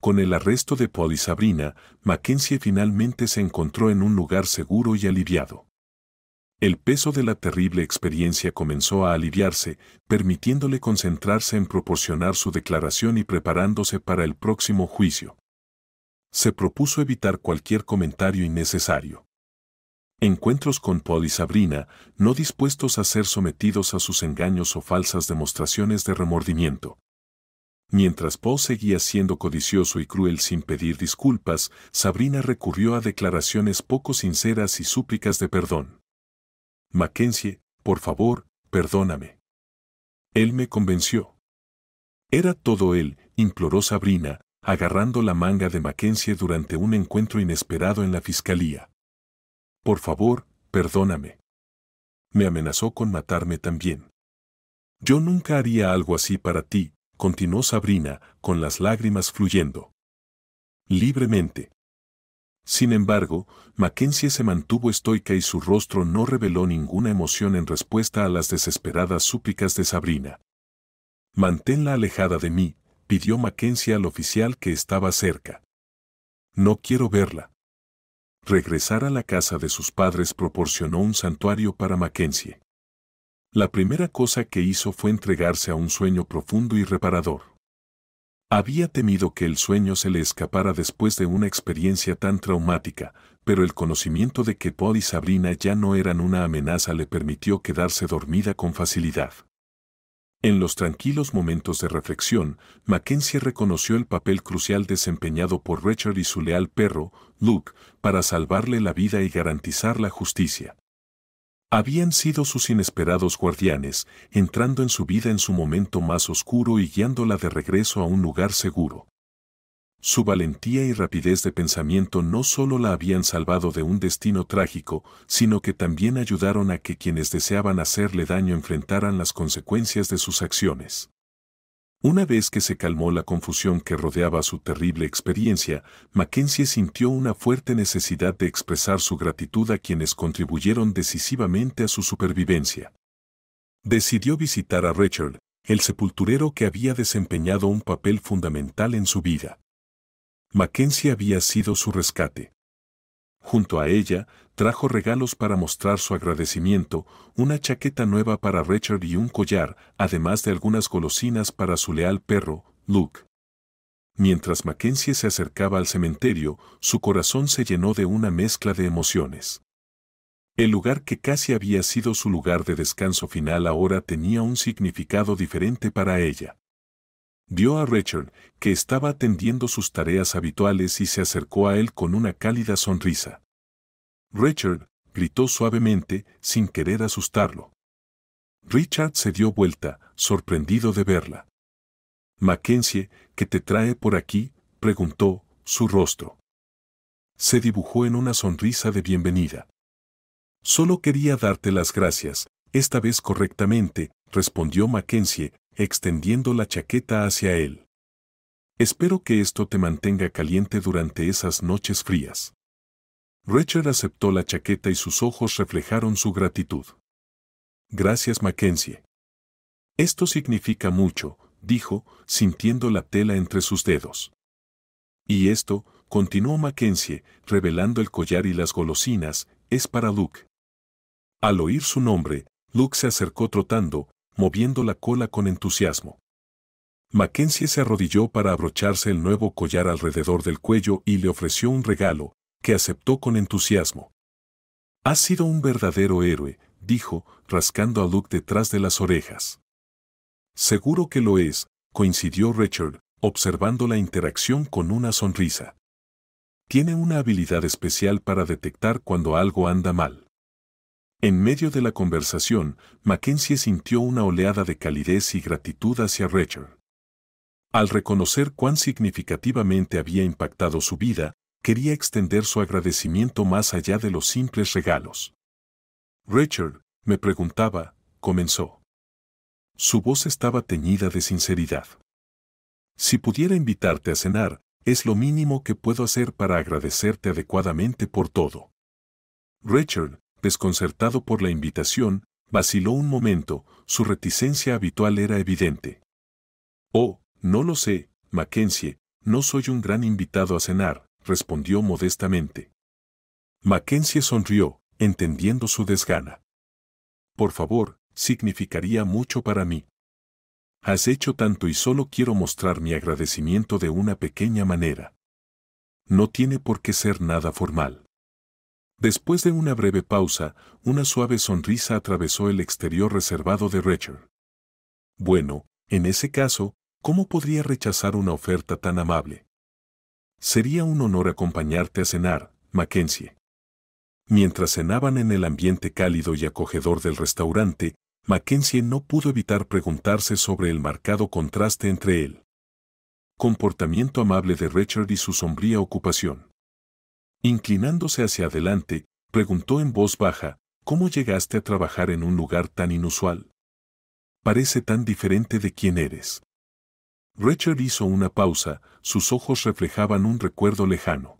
Con el arresto de Paul Sabrina, Mackenzie finalmente se encontró en un lugar seguro y aliviado. El peso de la terrible experiencia comenzó a aliviarse, permitiéndole concentrarse en proporcionar su declaración y preparándose para el próximo juicio. Se propuso evitar cualquier comentario innecesario. Encuentros con Paul y Sabrina, no dispuestos a ser sometidos a sus engaños o falsas demostraciones de remordimiento. Mientras Paul seguía siendo codicioso y cruel sin pedir disculpas, Sabrina recurrió a declaraciones poco sinceras y súplicas de perdón. Mackenzie, por favor, perdóname. Él me convenció. Era todo él, imploró Sabrina, agarrando la manga de Mackenzie durante un encuentro inesperado en la fiscalía. Por favor, perdóname. Me amenazó con matarme también. Yo nunca haría algo así para ti, continuó Sabrina, con las lágrimas fluyendo. Libremente, sin embargo, Mackenzie se mantuvo estoica y su rostro no reveló ninguna emoción en respuesta a las desesperadas súplicas de Sabrina. Manténla alejada de mí, pidió Mackenzie al oficial que estaba cerca. No quiero verla. Regresar a la casa de sus padres proporcionó un santuario para Mackenzie. La primera cosa que hizo fue entregarse a un sueño profundo y reparador. Había temido que el sueño se le escapara después de una experiencia tan traumática, pero el conocimiento de que Paul y Sabrina ya no eran una amenaza le permitió quedarse dormida con facilidad. En los tranquilos momentos de reflexión, Mackenzie reconoció el papel crucial desempeñado por Richard y su leal perro, Luke, para salvarle la vida y garantizar la justicia habían sido sus inesperados guardianes, entrando en su vida en su momento más oscuro y guiándola de regreso a un lugar seguro. Su valentía y rapidez de pensamiento no solo la habían salvado de un destino trágico, sino que también ayudaron a que quienes deseaban hacerle daño enfrentaran las consecuencias de sus acciones. Una vez que se calmó la confusión que rodeaba su terrible experiencia, Mackenzie sintió una fuerte necesidad de expresar su gratitud a quienes contribuyeron decisivamente a su supervivencia. Decidió visitar a Richard, el sepulturero que había desempeñado un papel fundamental en su vida. Mackenzie había sido su rescate. Junto a ella, Trajo regalos para mostrar su agradecimiento, una chaqueta nueva para Richard y un collar, además de algunas golosinas para su leal perro, Luke. Mientras Mackenzie se acercaba al cementerio, su corazón se llenó de una mezcla de emociones. El lugar que casi había sido su lugar de descanso final ahora tenía un significado diferente para ella. Dio a Richard, que estaba atendiendo sus tareas habituales y se acercó a él con una cálida sonrisa. Richard, gritó suavemente, sin querer asustarlo. Richard se dio vuelta, sorprendido de verla. Mackenzie, ¿qué te trae por aquí? preguntó, su rostro. Se dibujó en una sonrisa de bienvenida. Solo quería darte las gracias, esta vez correctamente, respondió Mackenzie, extendiendo la chaqueta hacia él. Espero que esto te mantenga caliente durante esas noches frías. Richard aceptó la chaqueta y sus ojos reflejaron su gratitud. Gracias, Mackenzie. Esto significa mucho, dijo, sintiendo la tela entre sus dedos. Y esto, continuó Mackenzie, revelando el collar y las golosinas, es para Luke. Al oír su nombre, Luke se acercó trotando, moviendo la cola con entusiasmo. Mackenzie se arrodilló para abrocharse el nuevo collar alrededor del cuello y le ofreció un regalo, que aceptó con entusiasmo. Ha sido un verdadero héroe, dijo, rascando a Luke detrás de las orejas. Seguro que lo es, coincidió Richard, observando la interacción con una sonrisa. Tiene una habilidad especial para detectar cuando algo anda mal. En medio de la conversación, Mackenzie sintió una oleada de calidez y gratitud hacia Richard. Al reconocer cuán significativamente había impactado su vida, quería extender su agradecimiento más allá de los simples regalos. Richard, me preguntaba, comenzó. Su voz estaba teñida de sinceridad. Si pudiera invitarte a cenar, es lo mínimo que puedo hacer para agradecerte adecuadamente por todo. Richard, desconcertado por la invitación, vaciló un momento, su reticencia habitual era evidente. Oh, no lo sé, Mackenzie, no soy un gran invitado a cenar, respondió modestamente. Mackenzie sonrió, entendiendo su desgana. Por favor, significaría mucho para mí. Has hecho tanto y solo quiero mostrar mi agradecimiento de una pequeña manera. No tiene por qué ser nada formal. Después de una breve pausa, una suave sonrisa atravesó el exterior reservado de Richard. Bueno, en ese caso, ¿cómo podría rechazar una oferta tan amable? Sería un honor acompañarte a cenar, Mackenzie. Mientras cenaban en el ambiente cálido y acogedor del restaurante, Mackenzie no pudo evitar preguntarse sobre el marcado contraste entre el comportamiento amable de Richard y su sombría ocupación. Inclinándose hacia adelante, preguntó en voz baja, ¿cómo llegaste a trabajar en un lugar tan inusual? Parece tan diferente de quien eres. Richard hizo una pausa, sus ojos reflejaban un recuerdo lejano.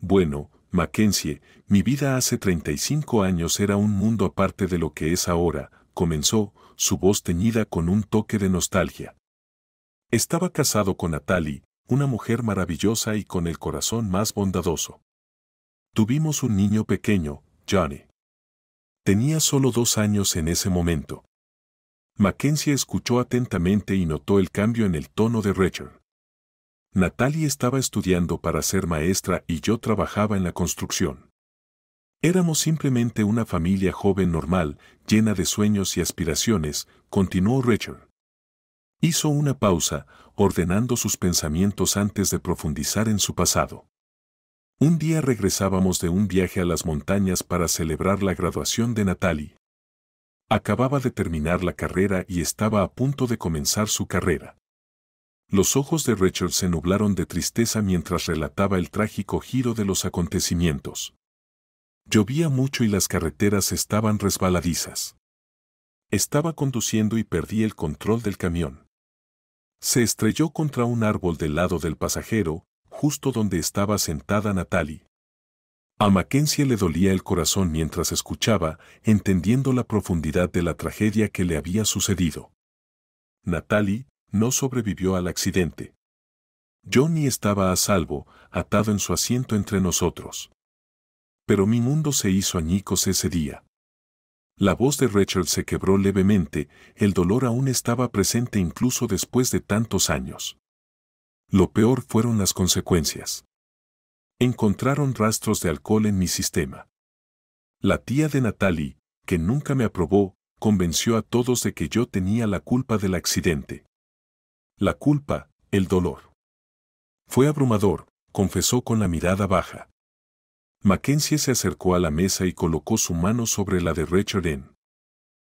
Bueno, Mackenzie, mi vida hace 35 años era un mundo aparte de lo que es ahora, comenzó, su voz teñida con un toque de nostalgia. Estaba casado con Natalie, una mujer maravillosa y con el corazón más bondadoso. Tuvimos un niño pequeño, Johnny. Tenía solo dos años en ese momento. Mackenzie escuchó atentamente y notó el cambio en el tono de Rachel. Natalie estaba estudiando para ser maestra y yo trabajaba en la construcción. Éramos simplemente una familia joven normal, llena de sueños y aspiraciones, continuó Rachel. Hizo una pausa, ordenando sus pensamientos antes de profundizar en su pasado. Un día regresábamos de un viaje a las montañas para celebrar la graduación de Natalie. Acababa de terminar la carrera y estaba a punto de comenzar su carrera. Los ojos de Richard se nublaron de tristeza mientras relataba el trágico giro de los acontecimientos. Llovía mucho y las carreteras estaban resbaladizas. Estaba conduciendo y perdí el control del camión. Se estrelló contra un árbol del lado del pasajero, justo donde estaba sentada Natalie. A Mackenzie le dolía el corazón mientras escuchaba, entendiendo la profundidad de la tragedia que le había sucedido. Natalie no sobrevivió al accidente. Johnny estaba a salvo, atado en su asiento entre nosotros. Pero mi mundo se hizo añicos ese día. La voz de Rachel se quebró levemente, el dolor aún estaba presente incluso después de tantos años. Lo peor fueron las consecuencias. Encontraron rastros de alcohol en mi sistema. La tía de Natalie, que nunca me aprobó, convenció a todos de que yo tenía la culpa del accidente. La culpa, el dolor. Fue abrumador, confesó con la mirada baja. Mackenzie se acercó a la mesa y colocó su mano sobre la de Richard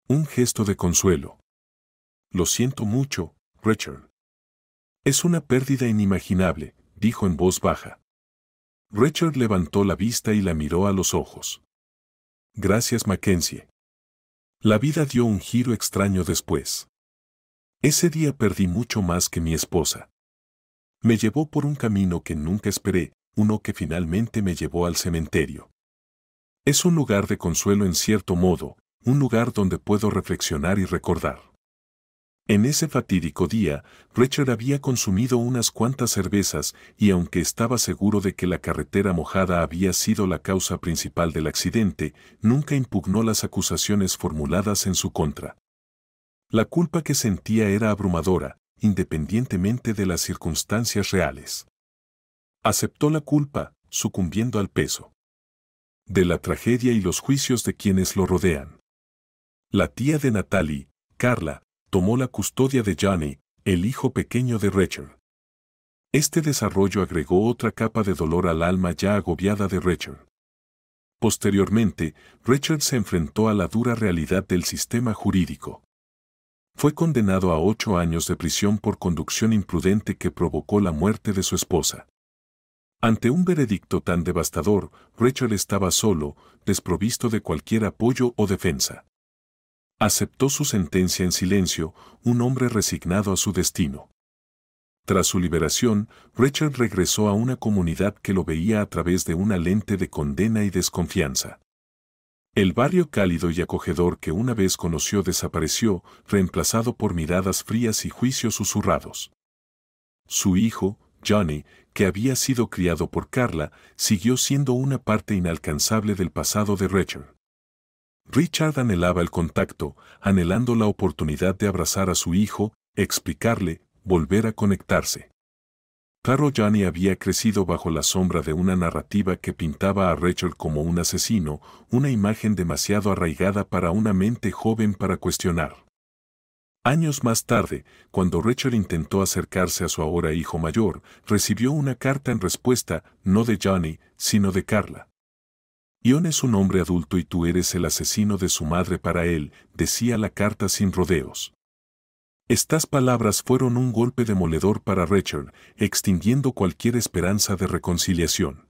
Un gesto de consuelo. Lo siento mucho, Richard. Es una pérdida inimaginable, dijo en voz baja. Richard levantó la vista y la miró a los ojos. Gracias, Mackenzie. La vida dio un giro extraño después. Ese día perdí mucho más que mi esposa. Me llevó por un camino que nunca esperé, uno que finalmente me llevó al cementerio. Es un lugar de consuelo en cierto modo, un lugar donde puedo reflexionar y recordar. En ese fatídico día, Richard había consumido unas cuantas cervezas y aunque estaba seguro de que la carretera mojada había sido la causa principal del accidente, nunca impugnó las acusaciones formuladas en su contra. La culpa que sentía era abrumadora, independientemente de las circunstancias reales. Aceptó la culpa, sucumbiendo al peso. De la tragedia y los juicios de quienes lo rodean. La tía de Natalie, Carla, tomó la custodia de Johnny, el hijo pequeño de Rachel. Este desarrollo agregó otra capa de dolor al alma ya agobiada de Rachel. Posteriormente, Rachel se enfrentó a la dura realidad del sistema jurídico. Fue condenado a ocho años de prisión por conducción imprudente que provocó la muerte de su esposa. Ante un veredicto tan devastador, Rachel estaba solo, desprovisto de cualquier apoyo o defensa. Aceptó su sentencia en silencio, un hombre resignado a su destino. Tras su liberación, Richard regresó a una comunidad que lo veía a través de una lente de condena y desconfianza. El barrio cálido y acogedor que una vez conoció desapareció, reemplazado por miradas frías y juicios susurrados. Su hijo, Johnny, que había sido criado por Carla, siguió siendo una parte inalcanzable del pasado de Richard. Richard anhelaba el contacto, anhelando la oportunidad de abrazar a su hijo, explicarle, volver a conectarse. Claro, Johnny había crecido bajo la sombra de una narrativa que pintaba a Rachel como un asesino, una imagen demasiado arraigada para una mente joven para cuestionar. Años más tarde, cuando Rachel intentó acercarse a su ahora hijo mayor, recibió una carta en respuesta, no de Johnny, sino de Carla. Ion es un hombre adulto y tú eres el asesino de su madre para él, decía la carta sin rodeos. Estas palabras fueron un golpe demoledor para Richard, extinguiendo cualquier esperanza de reconciliación.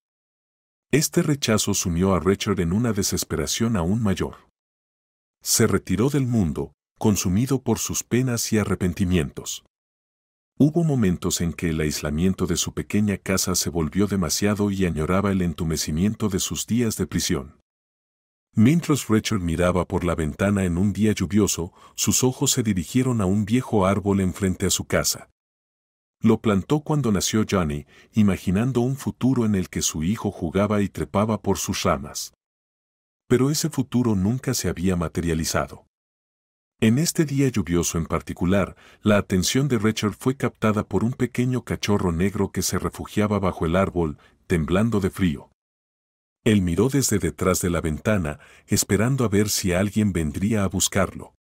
Este rechazo sumió a Richard en una desesperación aún mayor. Se retiró del mundo, consumido por sus penas y arrepentimientos. Hubo momentos en que el aislamiento de su pequeña casa se volvió demasiado y añoraba el entumecimiento de sus días de prisión. Mientras Richard miraba por la ventana en un día lluvioso, sus ojos se dirigieron a un viejo árbol enfrente a su casa. Lo plantó cuando nació Johnny, imaginando un futuro en el que su hijo jugaba y trepaba por sus ramas. Pero ese futuro nunca se había materializado. En este día lluvioso en particular, la atención de Richard fue captada por un pequeño cachorro negro que se refugiaba bajo el árbol, temblando de frío. Él miró desde detrás de la ventana, esperando a ver si alguien vendría a buscarlo.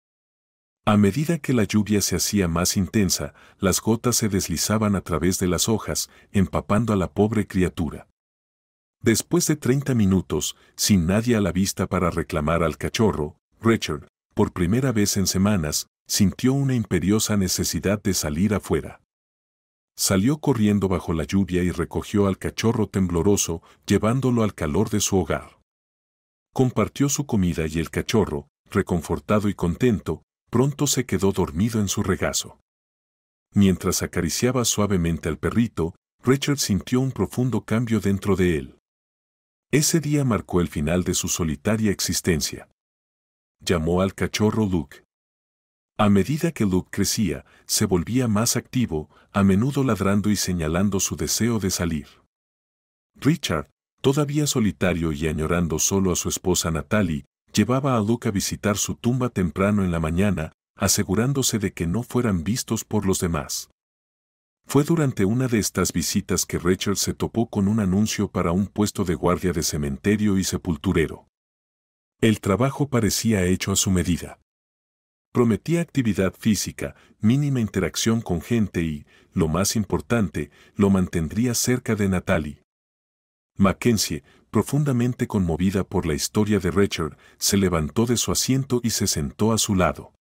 A medida que la lluvia se hacía más intensa, las gotas se deslizaban a través de las hojas, empapando a la pobre criatura. Después de 30 minutos, sin nadie a la vista para reclamar al cachorro, Richard, por primera vez en semanas, sintió una imperiosa necesidad de salir afuera. Salió corriendo bajo la lluvia y recogió al cachorro tembloroso, llevándolo al calor de su hogar. Compartió su comida y el cachorro, reconfortado y contento, pronto se quedó dormido en su regazo. Mientras acariciaba suavemente al perrito, Richard sintió un profundo cambio dentro de él. Ese día marcó el final de su solitaria existencia llamó al cachorro Luke. A medida que Luke crecía, se volvía más activo, a menudo ladrando y señalando su deseo de salir. Richard, todavía solitario y añorando solo a su esposa Natalie, llevaba a Luke a visitar su tumba temprano en la mañana, asegurándose de que no fueran vistos por los demás. Fue durante una de estas visitas que Richard se topó con un anuncio para un puesto de guardia de cementerio y sepulturero. El trabajo parecía hecho a su medida. Prometía actividad física, mínima interacción con gente y, lo más importante, lo mantendría cerca de Natalie. Mackenzie, profundamente conmovida por la historia de Richard, se levantó de su asiento y se sentó a su lado.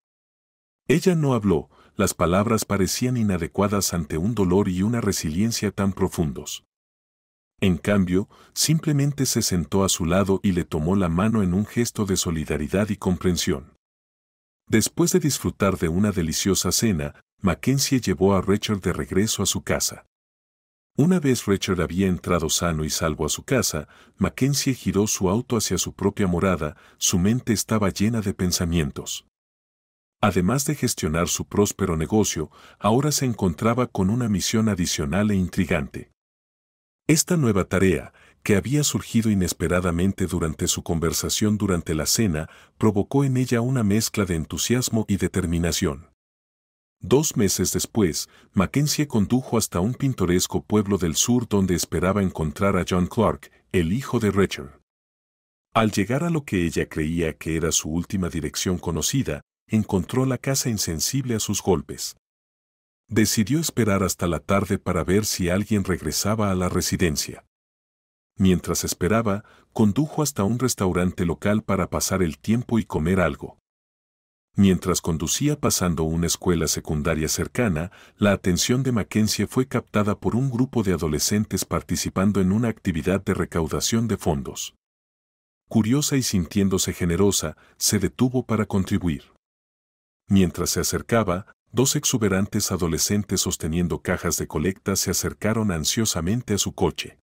Ella no habló, las palabras parecían inadecuadas ante un dolor y una resiliencia tan profundos. En cambio, simplemente se sentó a su lado y le tomó la mano en un gesto de solidaridad y comprensión. Después de disfrutar de una deliciosa cena, Mackenzie llevó a Richard de regreso a su casa. Una vez Richard había entrado sano y salvo a su casa, Mackenzie giró su auto hacia su propia morada, su mente estaba llena de pensamientos. Además de gestionar su próspero negocio, ahora se encontraba con una misión adicional e intrigante. Esta nueva tarea, que había surgido inesperadamente durante su conversación durante la cena, provocó en ella una mezcla de entusiasmo y determinación. Dos meses después, Mackenzie condujo hasta un pintoresco pueblo del sur donde esperaba encontrar a John Clark, el hijo de Rachel. Al llegar a lo que ella creía que era su última dirección conocida, encontró la casa insensible a sus golpes decidió esperar hasta la tarde para ver si alguien regresaba a la residencia. Mientras esperaba, condujo hasta un restaurante local para pasar el tiempo y comer algo. Mientras conducía pasando una escuela secundaria cercana, la atención de Mackenzie fue captada por un grupo de adolescentes participando en una actividad de recaudación de fondos. Curiosa y sintiéndose generosa, se detuvo para contribuir. Mientras se acercaba, dos exuberantes adolescentes sosteniendo cajas de colecta se acercaron ansiosamente a su coche.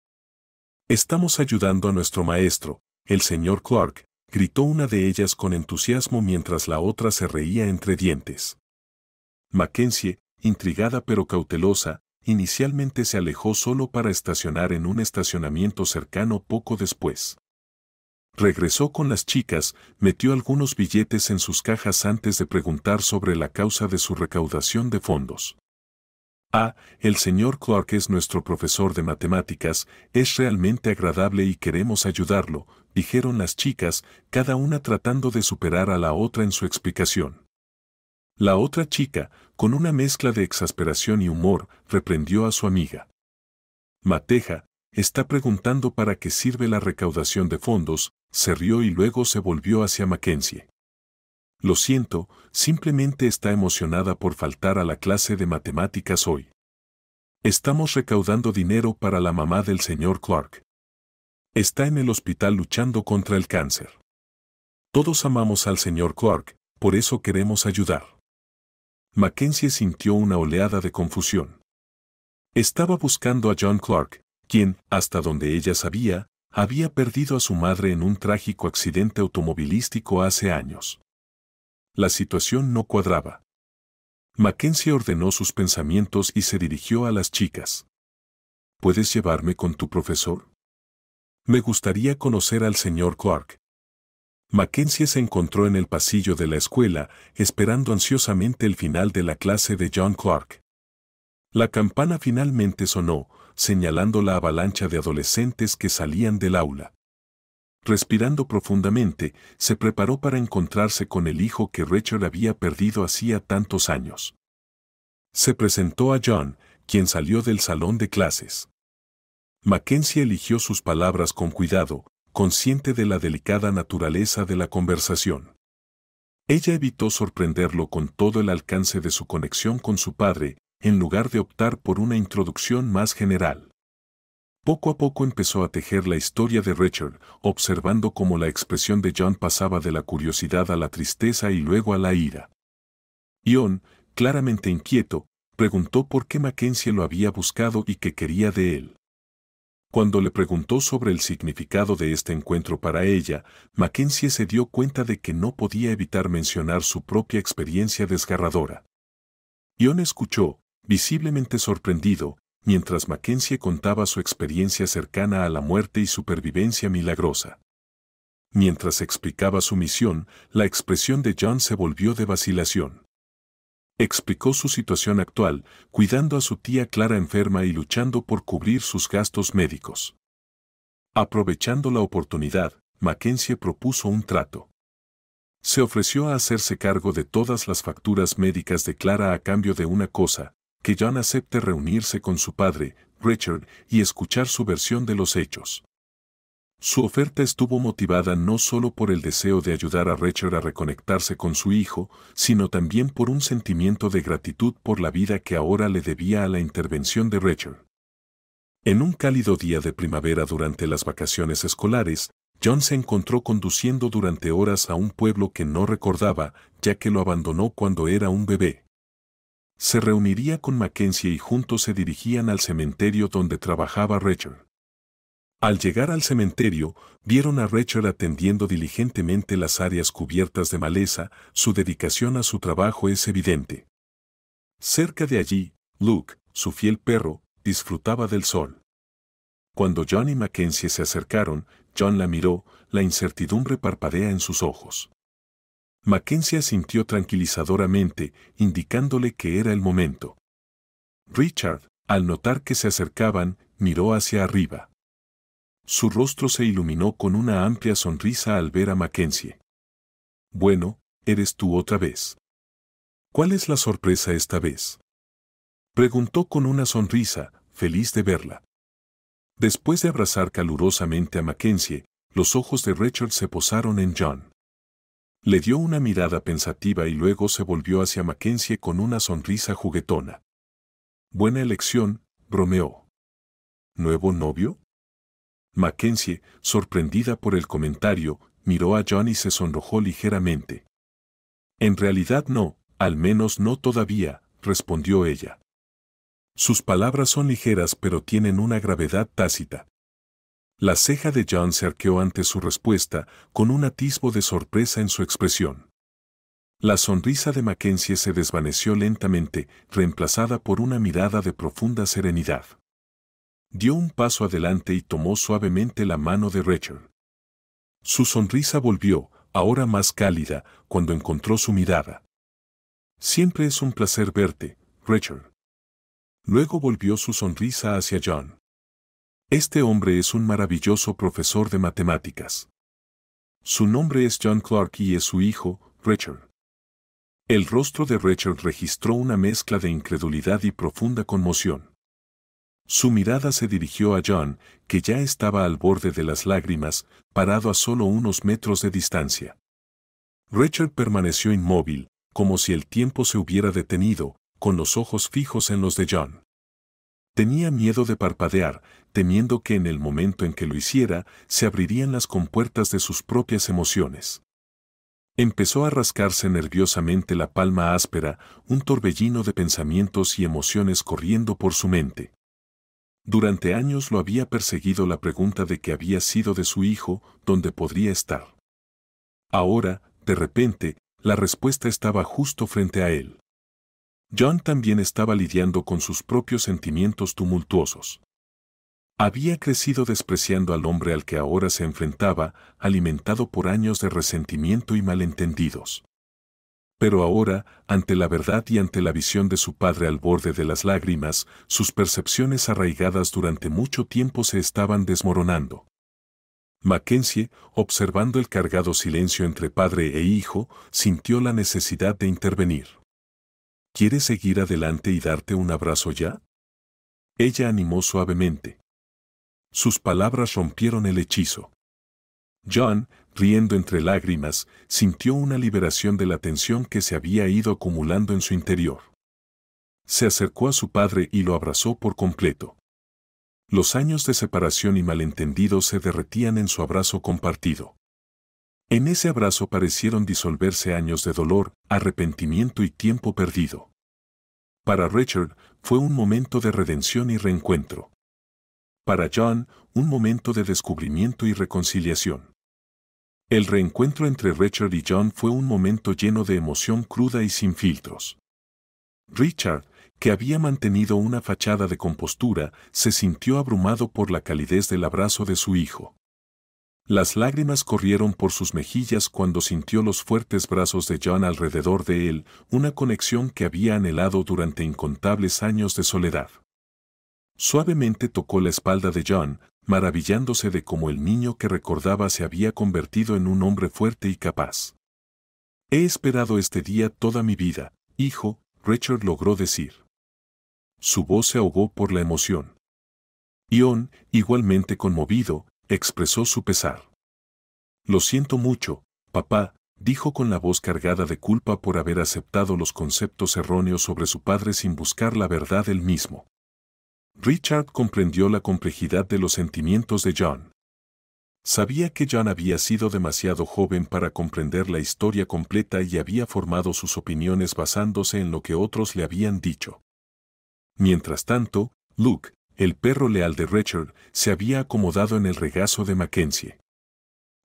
Estamos ayudando a nuestro maestro, el señor Clark, gritó una de ellas con entusiasmo mientras la otra se reía entre dientes. Mackenzie, intrigada pero cautelosa, inicialmente se alejó solo para estacionar en un estacionamiento cercano poco después. Regresó con las chicas, metió algunos billetes en sus cajas antes de preguntar sobre la causa de su recaudación de fondos. Ah, el señor Clark es nuestro profesor de matemáticas, es realmente agradable y queremos ayudarlo, dijeron las chicas, cada una tratando de superar a la otra en su explicación. La otra chica, con una mezcla de exasperación y humor, reprendió a su amiga. Mateja, está preguntando para qué sirve la recaudación de fondos, se rió y luego se volvió hacia Mackenzie. Lo siento, simplemente está emocionada por faltar a la clase de matemáticas hoy. Estamos recaudando dinero para la mamá del señor Clark. Está en el hospital luchando contra el cáncer. Todos amamos al señor Clark, por eso queremos ayudar. Mackenzie sintió una oleada de confusión. Estaba buscando a John Clark, quien, hasta donde ella sabía, había perdido a su madre en un trágico accidente automovilístico hace años. La situación no cuadraba. Mackenzie ordenó sus pensamientos y se dirigió a las chicas. ¿Puedes llevarme con tu profesor? Me gustaría conocer al señor Clark. Mackenzie se encontró en el pasillo de la escuela, esperando ansiosamente el final de la clase de John Clark. La campana finalmente sonó, señalando la avalancha de adolescentes que salían del aula. Respirando profundamente, se preparó para encontrarse con el hijo que Rachel había perdido hacía tantos años. Se presentó a John, quien salió del salón de clases. Mackenzie eligió sus palabras con cuidado, consciente de la delicada naturaleza de la conversación. Ella evitó sorprenderlo con todo el alcance de su conexión con su padre, en lugar de optar por una introducción más general. Poco a poco empezó a tejer la historia de Richard, observando cómo la expresión de John pasaba de la curiosidad a la tristeza y luego a la ira. Ion, claramente inquieto, preguntó por qué Mackenzie lo había buscado y qué quería de él. Cuando le preguntó sobre el significado de este encuentro para ella, Mackenzie se dio cuenta de que no podía evitar mencionar su propia experiencia desgarradora. Ion escuchó, visiblemente sorprendido, mientras Mackenzie contaba su experiencia cercana a la muerte y supervivencia milagrosa. Mientras explicaba su misión, la expresión de John se volvió de vacilación. Explicó su situación actual, cuidando a su tía Clara enferma y luchando por cubrir sus gastos médicos. Aprovechando la oportunidad, Mackenzie propuso un trato. Se ofreció a hacerse cargo de todas las facturas médicas de Clara a cambio de una cosa, John acepte reunirse con su padre, Richard, y escuchar su versión de los hechos. Su oferta estuvo motivada no solo por el deseo de ayudar a Richard a reconectarse con su hijo, sino también por un sentimiento de gratitud por la vida que ahora le debía a la intervención de Richard. En un cálido día de primavera durante las vacaciones escolares, John se encontró conduciendo durante horas a un pueblo que no recordaba, ya que lo abandonó cuando era un bebé se reuniría con Mackenzie y juntos se dirigían al cementerio donde trabajaba Rachel. Al llegar al cementerio, vieron a Rachel atendiendo diligentemente las áreas cubiertas de maleza, su dedicación a su trabajo es evidente. Cerca de allí, Luke, su fiel perro, disfrutaba del sol. Cuando John y Mackenzie se acercaron, John la miró, la incertidumbre parpadea en sus ojos. Mackenzie asintió tranquilizadoramente, indicándole que era el momento. Richard, al notar que se acercaban, miró hacia arriba. Su rostro se iluminó con una amplia sonrisa al ver a Mackenzie. Bueno, eres tú otra vez. ¿Cuál es la sorpresa esta vez? Preguntó con una sonrisa, feliz de verla. Después de abrazar calurosamente a Mackenzie, los ojos de Richard se posaron en John. Le dio una mirada pensativa y luego se volvió hacia Mackenzie con una sonrisa juguetona. Buena elección, bromeó. ¿Nuevo novio? Mackenzie, sorprendida por el comentario, miró a John y se sonrojó ligeramente. En realidad no, al menos no todavía, respondió ella. Sus palabras son ligeras pero tienen una gravedad tácita. La ceja de John se arqueó ante su respuesta, con un atisbo de sorpresa en su expresión. La sonrisa de Mackenzie se desvaneció lentamente, reemplazada por una mirada de profunda serenidad. Dio un paso adelante y tomó suavemente la mano de Rachel. Su sonrisa volvió, ahora más cálida, cuando encontró su mirada. Siempre es un placer verte, Rachel. Luego volvió su sonrisa hacia John. Este hombre es un maravilloso profesor de matemáticas. Su nombre es John Clark y es su hijo, Richard. El rostro de Richard registró una mezcla de incredulidad y profunda conmoción. Su mirada se dirigió a John, que ya estaba al borde de las lágrimas, parado a solo unos metros de distancia. Richard permaneció inmóvil, como si el tiempo se hubiera detenido, con los ojos fijos en los de John. Tenía miedo de parpadear, temiendo que en el momento en que lo hiciera, se abrirían las compuertas de sus propias emociones. Empezó a rascarse nerviosamente la palma áspera, un torbellino de pensamientos y emociones corriendo por su mente. Durante años lo había perseguido la pregunta de qué había sido de su hijo, dónde podría estar. Ahora, de repente, la respuesta estaba justo frente a él. John también estaba lidiando con sus propios sentimientos tumultuosos. Había crecido despreciando al hombre al que ahora se enfrentaba, alimentado por años de resentimiento y malentendidos. Pero ahora, ante la verdad y ante la visión de su padre al borde de las lágrimas, sus percepciones arraigadas durante mucho tiempo se estaban desmoronando. Mackenzie, observando el cargado silencio entre padre e hijo, sintió la necesidad de intervenir. ¿Quieres seguir adelante y darte un abrazo ya? Ella animó suavemente. Sus palabras rompieron el hechizo. John, riendo entre lágrimas, sintió una liberación de la tensión que se había ido acumulando en su interior. Se acercó a su padre y lo abrazó por completo. Los años de separación y malentendido se derretían en su abrazo compartido. En ese abrazo parecieron disolverse años de dolor, arrepentimiento y tiempo perdido. Para Richard fue un momento de redención y reencuentro. Para John, un momento de descubrimiento y reconciliación. El reencuentro entre Richard y John fue un momento lleno de emoción cruda y sin filtros. Richard, que había mantenido una fachada de compostura, se sintió abrumado por la calidez del abrazo de su hijo. Las lágrimas corrieron por sus mejillas cuando sintió los fuertes brazos de John alrededor de él, una conexión que había anhelado durante incontables años de soledad. Suavemente tocó la espalda de John, maravillándose de cómo el niño que recordaba se había convertido en un hombre fuerte y capaz. He esperado este día toda mi vida, hijo, Richard logró decir. Su voz se ahogó por la emoción. Ion, igualmente conmovido, expresó su pesar. Lo siento mucho, papá, dijo con la voz cargada de culpa por haber aceptado los conceptos erróneos sobre su padre sin buscar la verdad él mismo. Richard comprendió la complejidad de los sentimientos de John. Sabía que John había sido demasiado joven para comprender la historia completa y había formado sus opiniones basándose en lo que otros le habían dicho. Mientras tanto, Luke, el perro leal de Richard, se había acomodado en el regazo de Mackenzie.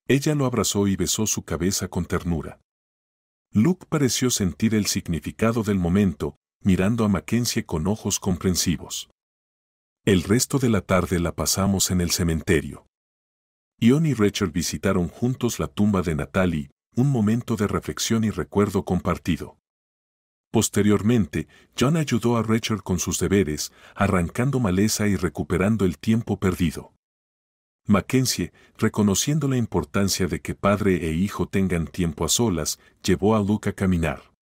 Ella lo abrazó y besó su cabeza con ternura. Luke pareció sentir el significado del momento, mirando a Mackenzie con ojos comprensivos. El resto de la tarde la pasamos en el cementerio. Ion y Rachel visitaron juntos la tumba de Natalie, un momento de reflexión y recuerdo compartido. Posteriormente, John ayudó a Rachel con sus deberes, arrancando maleza y recuperando el tiempo perdido. Mackenzie, reconociendo la importancia de que padre e hijo tengan tiempo a solas, llevó a Luke a caminar.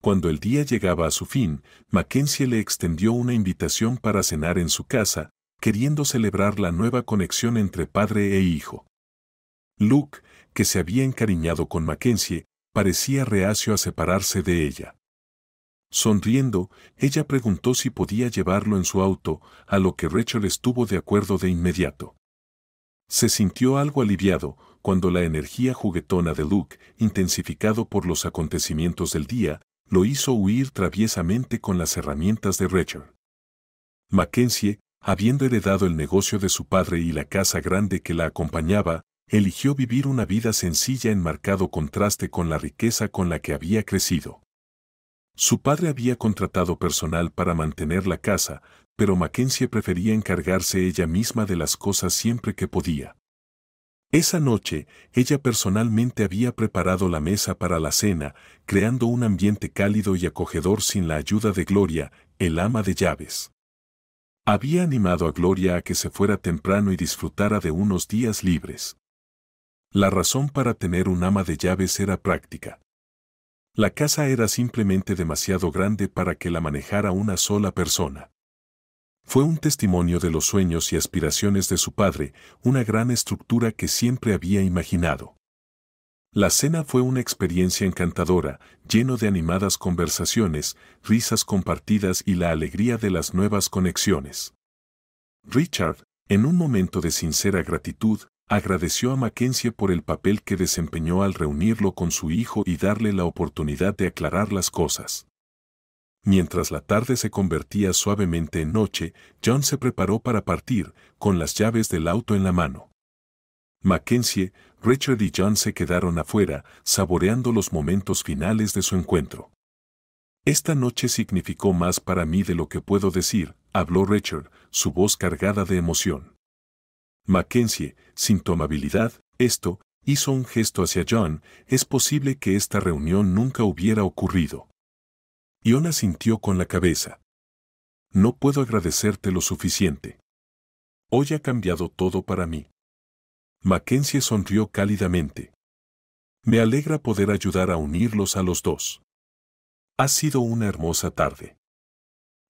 Cuando el día llegaba a su fin, Mackenzie le extendió una invitación para cenar en su casa, queriendo celebrar la nueva conexión entre padre e hijo. Luke, que se había encariñado con Mackenzie, parecía reacio a separarse de ella. Sonriendo, ella preguntó si podía llevarlo en su auto, a lo que Rachel estuvo de acuerdo de inmediato. Se sintió algo aliviado, cuando la energía juguetona de Luke, intensificado por los acontecimientos del día, lo hizo huir traviesamente con las herramientas de Rachel. Mackenzie, habiendo heredado el negocio de su padre y la casa grande que la acompañaba, eligió vivir una vida sencilla en marcado contraste con la riqueza con la que había crecido. Su padre había contratado personal para mantener la casa, pero Mackenzie prefería encargarse ella misma de las cosas siempre que podía. Esa noche, ella personalmente había preparado la mesa para la cena, creando un ambiente cálido y acogedor sin la ayuda de Gloria, el ama de llaves. Había animado a Gloria a que se fuera temprano y disfrutara de unos días libres. La razón para tener un ama de llaves era práctica. La casa era simplemente demasiado grande para que la manejara una sola persona. Fue un testimonio de los sueños y aspiraciones de su padre, una gran estructura que siempre había imaginado. La cena fue una experiencia encantadora, lleno de animadas conversaciones, risas compartidas y la alegría de las nuevas conexiones. Richard, en un momento de sincera gratitud, agradeció a Mackenzie por el papel que desempeñó al reunirlo con su hijo y darle la oportunidad de aclarar las cosas. Mientras la tarde se convertía suavemente en noche, John se preparó para partir, con las llaves del auto en la mano. Mackenzie, Richard y John se quedaron afuera, saboreando los momentos finales de su encuentro. Esta noche significó más para mí de lo que puedo decir, habló Richard, su voz cargada de emoción. Mackenzie, sin tu amabilidad, esto, hizo un gesto hacia John, es posible que esta reunión nunca hubiera ocurrido. John asintió con la cabeza. No puedo agradecerte lo suficiente. Hoy ha cambiado todo para mí. Mackenzie sonrió cálidamente. Me alegra poder ayudar a unirlos a los dos. Ha sido una hermosa tarde.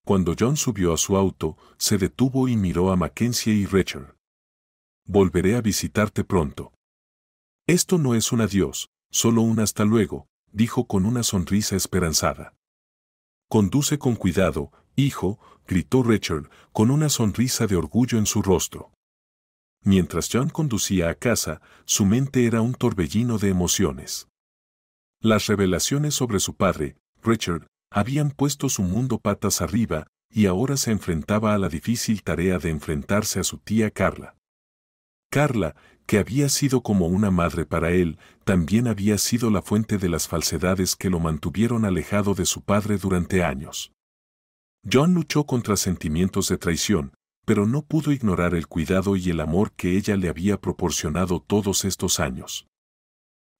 Cuando John subió a su auto, se detuvo y miró a Mackenzie y Rachel. Volveré a visitarte pronto. Esto no es un adiós, solo un hasta luego, dijo con una sonrisa esperanzada. Conduce con cuidado, hijo, gritó Richard, con una sonrisa de orgullo en su rostro. Mientras John conducía a casa, su mente era un torbellino de emociones. Las revelaciones sobre su padre, Richard, habían puesto su mundo patas arriba y ahora se enfrentaba a la difícil tarea de enfrentarse a su tía Carla. Carla, que había sido como una madre para él, también había sido la fuente de las falsedades que lo mantuvieron alejado de su padre durante años. John luchó contra sentimientos de traición, pero no pudo ignorar el cuidado y el amor que ella le había proporcionado todos estos años.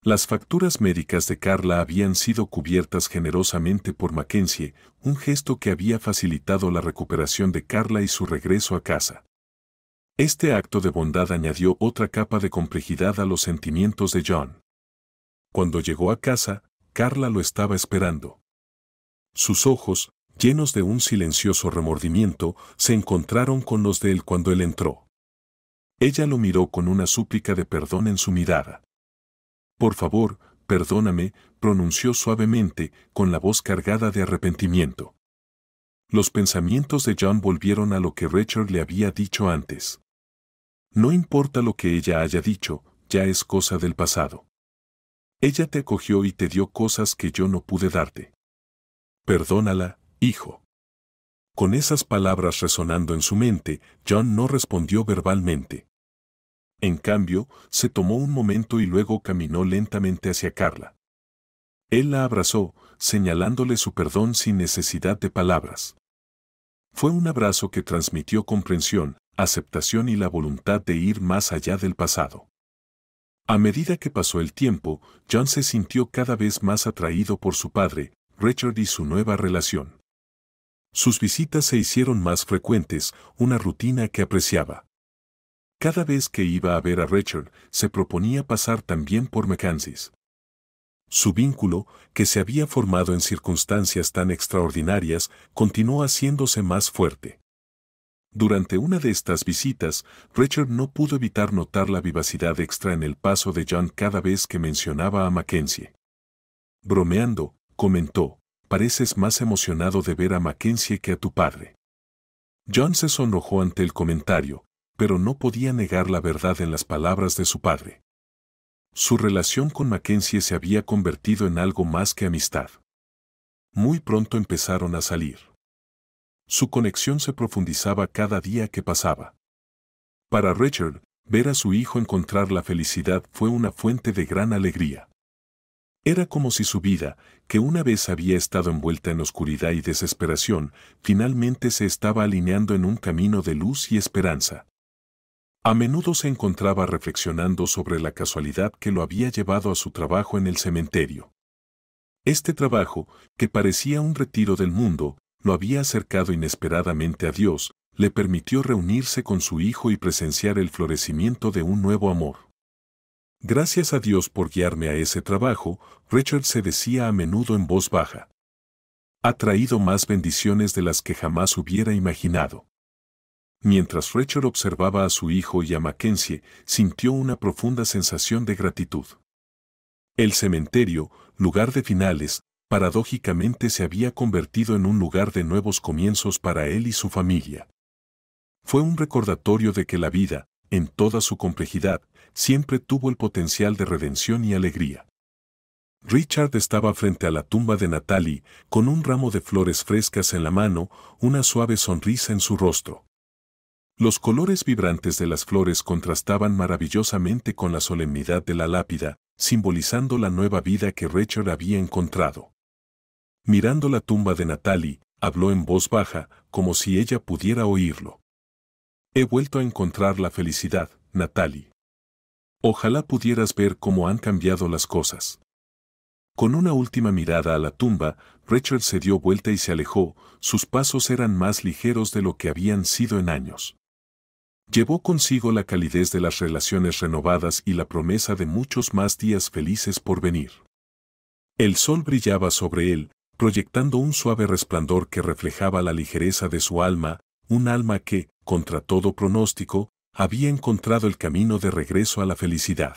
Las facturas médicas de Carla habían sido cubiertas generosamente por Mackenzie, un gesto que había facilitado la recuperación de Carla y su regreso a casa. Este acto de bondad añadió otra capa de complejidad a los sentimientos de John. Cuando llegó a casa, Carla lo estaba esperando. Sus ojos, llenos de un silencioso remordimiento, se encontraron con los de él cuando él entró. Ella lo miró con una súplica de perdón en su mirada. Por favor, perdóname, pronunció suavemente, con la voz cargada de arrepentimiento. Los pensamientos de John volvieron a lo que Richard le había dicho antes. No importa lo que ella haya dicho, ya es cosa del pasado. Ella te acogió y te dio cosas que yo no pude darte. Perdónala, hijo. Con esas palabras resonando en su mente, John no respondió verbalmente. En cambio, se tomó un momento y luego caminó lentamente hacia Carla. Él la abrazó, señalándole su perdón sin necesidad de palabras. Fue un abrazo que transmitió comprensión, aceptación y la voluntad de ir más allá del pasado. A medida que pasó el tiempo, John se sintió cada vez más atraído por su padre, Richard y su nueva relación. Sus visitas se hicieron más frecuentes, una rutina que apreciaba. Cada vez que iba a ver a Richard, se proponía pasar también por Mackenzie's. Su vínculo, que se había formado en circunstancias tan extraordinarias, continuó haciéndose más fuerte. Durante una de estas visitas, Richard no pudo evitar notar la vivacidad extra en el paso de John cada vez que mencionaba a Mackenzie. Bromeando, comentó, pareces más emocionado de ver a Mackenzie que a tu padre. John se sonrojó ante el comentario, pero no podía negar la verdad en las palabras de su padre. Su relación con Mackenzie se había convertido en algo más que amistad. Muy pronto empezaron a salir. Su conexión se profundizaba cada día que pasaba. Para Richard, ver a su hijo encontrar la felicidad fue una fuente de gran alegría. Era como si su vida, que una vez había estado envuelta en oscuridad y desesperación, finalmente se estaba alineando en un camino de luz y esperanza. A menudo se encontraba reflexionando sobre la casualidad que lo había llevado a su trabajo en el cementerio. Este trabajo, que parecía un retiro del mundo, lo había acercado inesperadamente a Dios, le permitió reunirse con su hijo y presenciar el florecimiento de un nuevo amor. Gracias a Dios por guiarme a ese trabajo, Richard se decía a menudo en voz baja. Ha traído más bendiciones de las que jamás hubiera imaginado. Mientras Richard observaba a su hijo y a Mackenzie, sintió una profunda sensación de gratitud. El cementerio, lugar de finales, paradójicamente se había convertido en un lugar de nuevos comienzos para él y su familia. Fue un recordatorio de que la vida, en toda su complejidad, siempre tuvo el potencial de redención y alegría. Richard estaba frente a la tumba de Natalie, con un ramo de flores frescas en la mano, una suave sonrisa en su rostro. Los colores vibrantes de las flores contrastaban maravillosamente con la solemnidad de la lápida, simbolizando la nueva vida que Richard había encontrado mirando la tumba de Natalie, habló en voz baja, como si ella pudiera oírlo. He vuelto a encontrar la felicidad, Natalie. Ojalá pudieras ver cómo han cambiado las cosas. Con una última mirada a la tumba, Richard se dio vuelta y se alejó, sus pasos eran más ligeros de lo que habían sido en años. Llevó consigo la calidez de las relaciones renovadas y la promesa de muchos más días felices por venir. El sol brillaba sobre él, proyectando un suave resplandor que reflejaba la ligereza de su alma, un alma que, contra todo pronóstico, había encontrado el camino de regreso a la felicidad.